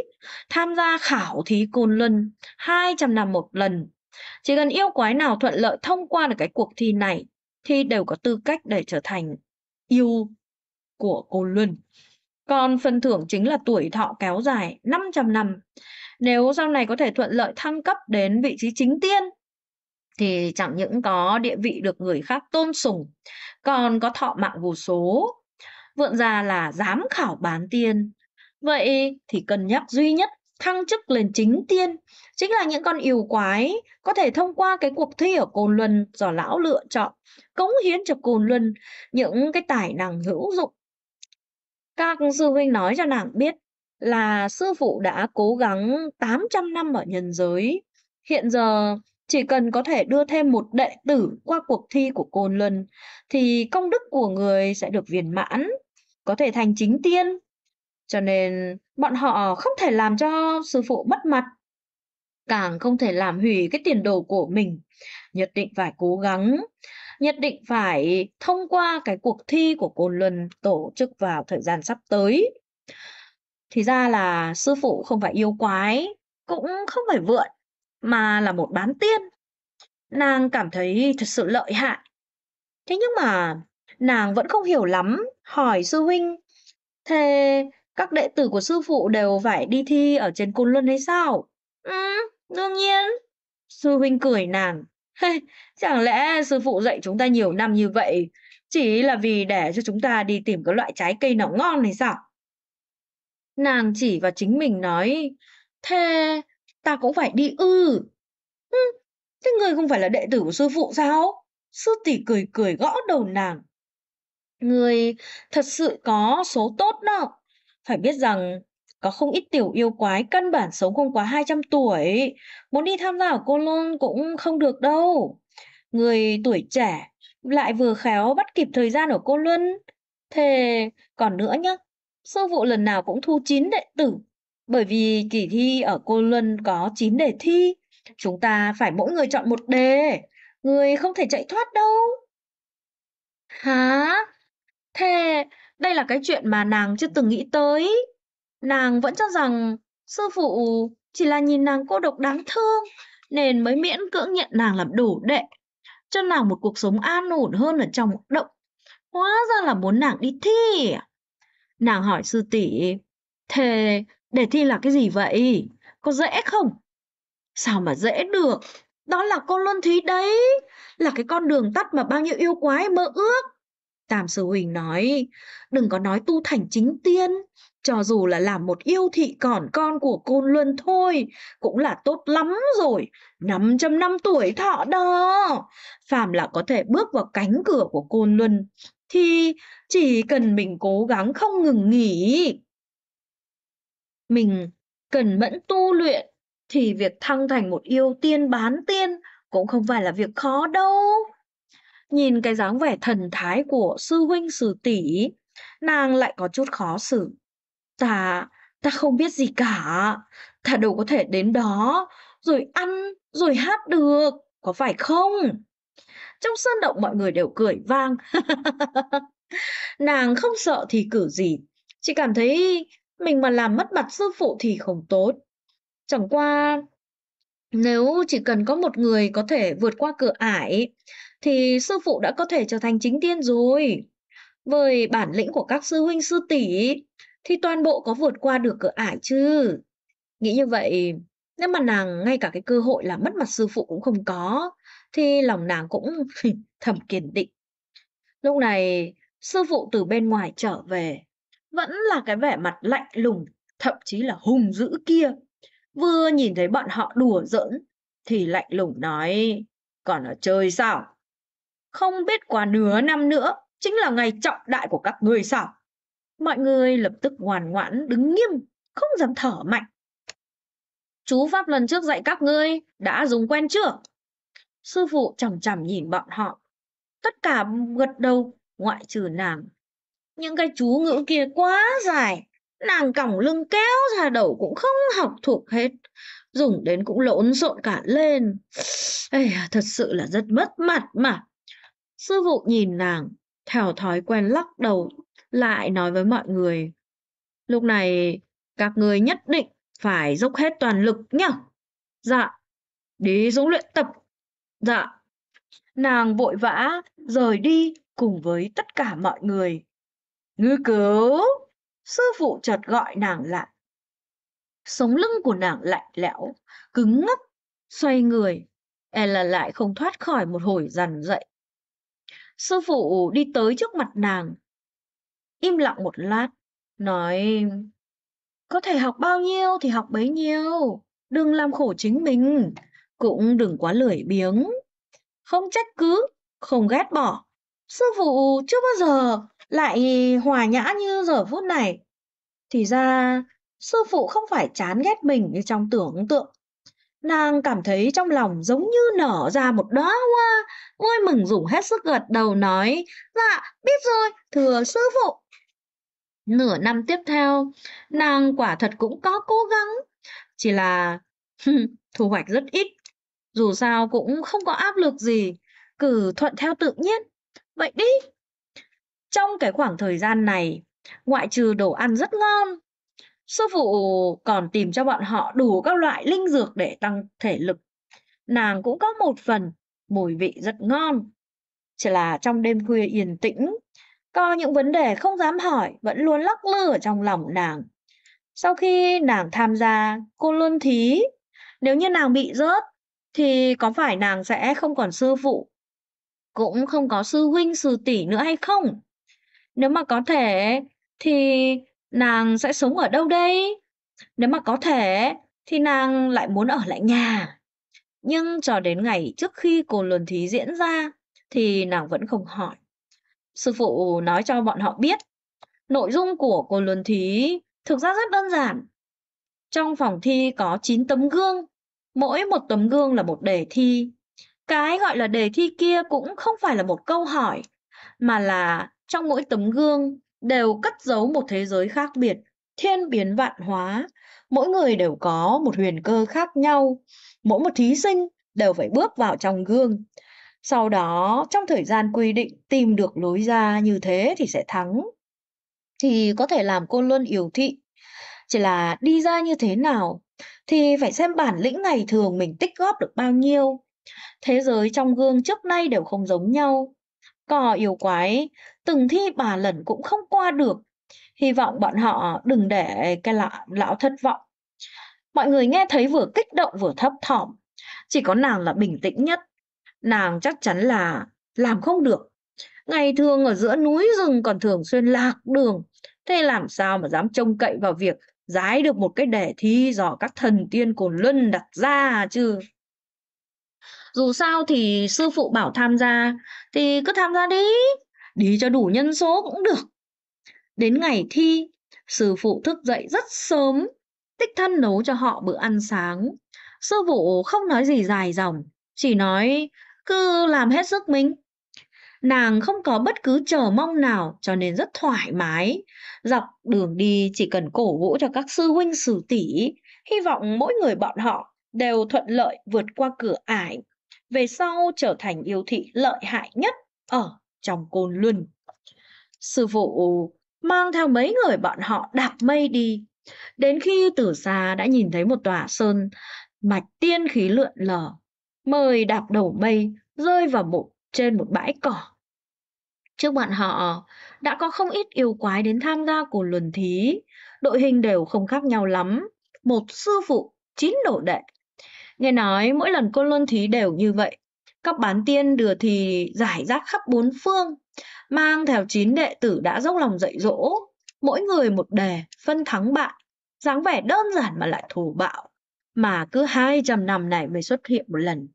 Tham gia khảo thí Côn Luân 200 năm một lần. Chỉ cần yêu quái nào thuận lợi thông qua được cái cuộc thi này thì đều có tư cách để trở thành yêu của Côn Luân. Còn phần thưởng chính là tuổi thọ kéo dài 500 năm, nếu sau này có thể thuận lợi thăng cấp đến vị trí chính tiên thì chẳng những có địa vị được người khác tôn sùng, còn có thọ mạng vô số. vượng ra là giám khảo bán tiên. Vậy thì cân nhắc duy nhất thăng chức lên chính tiên chính là những con yêu quái có thể thông qua cái cuộc thi ở Côn Luân do lão lựa chọn cống hiến cho Côn Luân những cái tài năng hữu dụng. Các sư huynh nói cho nàng biết là sư phụ đã cố gắng 800 năm ở nhân giới. Hiện giờ chỉ cần có thể đưa thêm một đệ tử qua cuộc thi của Côn Luân thì công đức của người sẽ được viên mãn, có thể thành chính tiên. Cho nên bọn họ không thể làm cho sư phụ mất mặt, càng không thể làm hủy cái tiền đồ của mình. Nhất định phải cố gắng, nhất định phải thông qua cái cuộc thi của Côn Luân tổ chức vào thời gian sắp tới. Thì ra là sư phụ không phải yêu quái, cũng không phải vượn, mà là một bán tiên. Nàng cảm thấy thật sự lợi hại. Thế nhưng mà nàng vẫn không hiểu lắm, hỏi sư huynh, thế các đệ tử của sư phụ đều phải đi thi ở trên Côn Luân hay sao? Ừ, đương nhiên. Sư huynh cười nàng. chẳng lẽ sư phụ dạy chúng ta nhiều năm như vậy chỉ là vì để cho chúng ta đi tìm cái loại trái cây nào ngon này sao? Nàng chỉ vào chính mình nói, thế ta cũng phải đi ư. Ừ, thế ngươi không phải là đệ tử của sư phụ sao? Sư tỷ cười cười gõ đầu nàng. người thật sự có số tốt đó. Phải biết rằng có không ít tiểu yêu quái căn bản sống không quá 200 tuổi. Muốn đi tham gia ở cô luôn cũng không được đâu. Người tuổi trẻ lại vừa khéo bắt kịp thời gian ở cô Luân. Thế còn nữa nhá, sơ vụ lần nào cũng thu 9 đệ tử. Bởi vì kỳ thi ở Cô Luân có 9 đề thi, chúng ta phải mỗi người chọn một đề, người không thể chạy thoát đâu. Hả? Thế đây là cái chuyện mà nàng chưa từng nghĩ tới. Nàng vẫn cho rằng sư phụ chỉ là nhìn nàng cô độc đáng thương nên mới miễn cưỡng nhận nàng làm đủ đệ, cho nàng một cuộc sống an ổn hơn ở trong động. Hóa ra là muốn nàng đi thi à? Nàng hỏi sư tỷ, thế đề thi là cái gì vậy? Có dễ không? Sao mà dễ được? Đó là con luân thí đấy, là cái con đường tắt mà bao nhiêu yêu quái mơ ước. Tam sư huỳnh nói, đừng có nói tu thành chính tiên, cho dù là làm một yêu thị còn con của côn luân thôi, cũng là tốt lắm rồi, 500 năm tuổi thọ đó. phạm là có thể bước vào cánh cửa của côn luân, thì chỉ cần mình cố gắng không ngừng nghỉ mình cần mẫn tu luyện thì việc thăng thành một yêu tiên bán tiên cũng không phải là việc khó đâu nhìn cái dáng vẻ thần thái của sư huynh sư tỷ nàng lại có chút khó xử ta ta không biết gì cả ta đâu có thể đến đó rồi ăn rồi hát được có phải không trong sân động mọi người đều cười vang *laughs* nàng không sợ thì cử gì chỉ cảm thấy mình mà làm mất mặt sư phụ thì không tốt chẳng qua nếu chỉ cần có một người có thể vượt qua cửa ải thì sư phụ đã có thể trở thành chính tiên rồi với bản lĩnh của các sư huynh sư tỷ thì toàn bộ có vượt qua được cửa ải chứ nghĩ như vậy nếu mà nàng ngay cả cái cơ hội là mất mặt sư phụ cũng không có thì lòng nàng cũng *laughs* thầm kiên định. Lúc này, sư phụ từ bên ngoài trở về, vẫn là cái vẻ mặt lạnh lùng, thậm chí là hung dữ kia. Vừa nhìn thấy bọn họ đùa giỡn, thì lạnh lùng nói, còn ở chơi sao? Không biết qua nửa năm nữa, chính là ngày trọng đại của các ngươi sao? Mọi người lập tức ngoan ngoãn đứng nghiêm, không dám thở mạnh. Chú Pháp lần trước dạy các ngươi đã dùng quen chưa? Sư phụ chằm chằm nhìn bọn họ. Tất cả gật đầu, ngoại trừ nàng. Những cái chú ngữ kia quá dài, nàng còng lưng kéo ra đầu cũng không học thuộc hết. Dùng đến cũng lộn xộn cả lên. Ê, thật sự là rất mất mặt mà. Sư phụ nhìn nàng, theo thói quen lắc đầu, lại nói với mọi người. Lúc này, các người nhất định phải dốc hết toàn lực nhá. Dạ, đi xuống luyện tập Dạ. Nàng vội vã rời đi cùng với tất cả mọi người. Ngư cứu! Sư phụ chợt gọi nàng lại. Sống lưng của nàng lạnh lẽo, cứng ngắc, xoay người. E là lại không thoát khỏi một hồi dằn dậy. Sư phụ đi tới trước mặt nàng. Im lặng một lát, nói... Có thể học bao nhiêu thì học bấy nhiêu, đừng làm khổ chính mình cũng đừng quá lười biếng. Không trách cứ, không ghét bỏ. Sư phụ chưa bao giờ lại hòa nhã như giờ phút này. Thì ra, sư phụ không phải chán ghét mình như trong tưởng tượng. Nàng cảm thấy trong lòng giống như nở ra một đóa hoa, vui mừng dùng hết sức gật đầu nói, dạ, biết rồi, thưa sư phụ. Nửa năm tiếp theo, nàng quả thật cũng có cố gắng, chỉ là *laughs* thu hoạch rất ít. Dù sao cũng không có áp lực gì, cứ thuận theo tự nhiên. Vậy đi. Trong cái khoảng thời gian này, ngoại trừ đồ ăn rất ngon, sư phụ còn tìm cho bọn họ đủ các loại linh dược để tăng thể lực. Nàng cũng có một phần, mùi vị rất ngon. Chỉ là trong đêm khuya yên tĩnh, có những vấn đề không dám hỏi vẫn luôn lắc lư ở trong lòng nàng. Sau khi nàng tham gia cô luôn thí, nếu như nàng bị rớt thì có phải nàng sẽ không còn sư phụ, cũng không có sư huynh, sư tỷ nữa hay không? Nếu mà có thể thì nàng sẽ sống ở đâu đây? Nếu mà có thể thì nàng lại muốn ở lại nhà. Nhưng cho đến ngày trước khi cồn luân thí diễn ra thì nàng vẫn không hỏi. Sư phụ nói cho bọn họ biết, nội dung của cồn luân thí thực ra rất đơn giản. Trong phòng thi có 9 tấm gương, Mỗi một tấm gương là một đề thi. Cái gọi là đề thi kia cũng không phải là một câu hỏi, mà là trong mỗi tấm gương đều cất giấu một thế giới khác biệt, thiên biến vạn hóa. Mỗi người đều có một huyền cơ khác nhau. Mỗi một thí sinh đều phải bước vào trong gương. Sau đó, trong thời gian quy định tìm được lối ra như thế thì sẽ thắng. Thì có thể làm cô luôn yếu thị. Chỉ là đi ra như thế nào thì phải xem bản lĩnh ngày thường mình tích góp được bao nhiêu. Thế giới trong gương trước nay đều không giống nhau. Cò yêu quái, từng thi bà lần cũng không qua được. Hy vọng bọn họ đừng để cái lão, lão thất vọng. Mọi người nghe thấy vừa kích động vừa thấp thỏm. Chỉ có nàng là bình tĩnh nhất. Nàng chắc chắn là làm không được. Ngày thường ở giữa núi rừng còn thường xuyên lạc đường. Thế làm sao mà dám trông cậy vào việc giải được một cái đề thi do các thần tiên cồn luân đặt ra chứ dù sao thì sư phụ bảo tham gia thì cứ tham gia đi đi cho đủ nhân số cũng được đến ngày thi sư phụ thức dậy rất sớm tích thân nấu cho họ bữa ăn sáng sư phụ không nói gì dài dòng chỉ nói cứ làm hết sức mình Nàng không có bất cứ chờ mong nào cho nên rất thoải mái. Dọc đường đi chỉ cần cổ vũ cho các sư huynh sư tỷ, hy vọng mỗi người bọn họ đều thuận lợi vượt qua cửa ải, về sau trở thành yêu thị lợi hại nhất ở trong Côn Luân. Sư phụ mang theo mấy người bọn họ đạp mây đi, đến khi từ xa đã nhìn thấy một tòa sơn mạch tiên khí lượn lờ, mời đạp đầu mây rơi vào một trên một bãi cỏ Trước bọn họ, đã có không ít yêu quái đến tham gia của luân thí, đội hình đều không khác nhau lắm, một sư phụ, chín đồ đệ. Nghe nói mỗi lần cô luân thí đều như vậy, các bán tiên đưa thì giải rác khắp bốn phương, mang theo chín đệ tử đã dốc lòng dạy dỗ, mỗi người một đề, phân thắng bại, dáng vẻ đơn giản mà lại thù bạo, mà cứ hai trăm năm này mới xuất hiện một lần.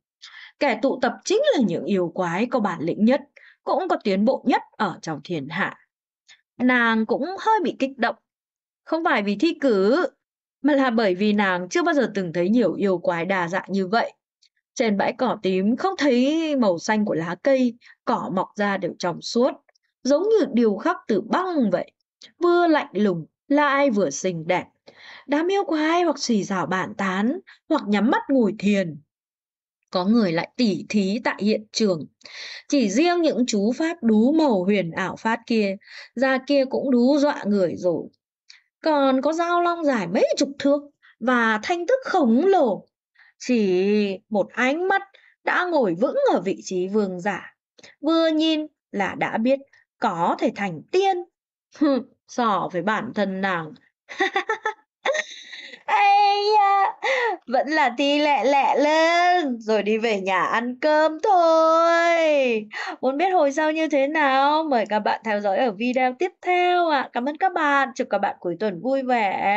Kẻ tụ tập chính là những yêu quái có bản lĩnh nhất cũng có tiến bộ nhất ở trong thiên hạ. Nàng cũng hơi bị kích động, không phải vì thi cử, mà là bởi vì nàng chưa bao giờ từng thấy nhiều yêu quái đa dạng như vậy. Trên bãi cỏ tím không thấy màu xanh của lá cây, cỏ mọc ra đều trong suốt, giống như điều khắc từ băng vậy, vừa lạnh lùng lại vừa xinh đẹp. Đám yêu quái hoặc xì rào bản tán, hoặc nhắm mắt ngồi thiền, có người lại tỉ thí tại hiện trường. Chỉ riêng những chú phát đú màu huyền ảo phát kia, ra kia cũng đú dọa người rồi. Còn có dao long dài mấy chục thước và thanh tức khổng lồ. Chỉ một ánh mắt đã ngồi vững ở vị trí vương giả. Vừa nhìn là đã biết có thể thành tiên. sỏ với bản thân nàng *laughs* Ây vẫn là Thi lẹ lẹ lên rồi đi về nhà ăn cơm thôi. Muốn biết hồi sau như thế nào? Mời các bạn theo dõi ở video tiếp theo ạ. À. Cảm ơn các bạn, chúc các bạn cuối tuần vui vẻ.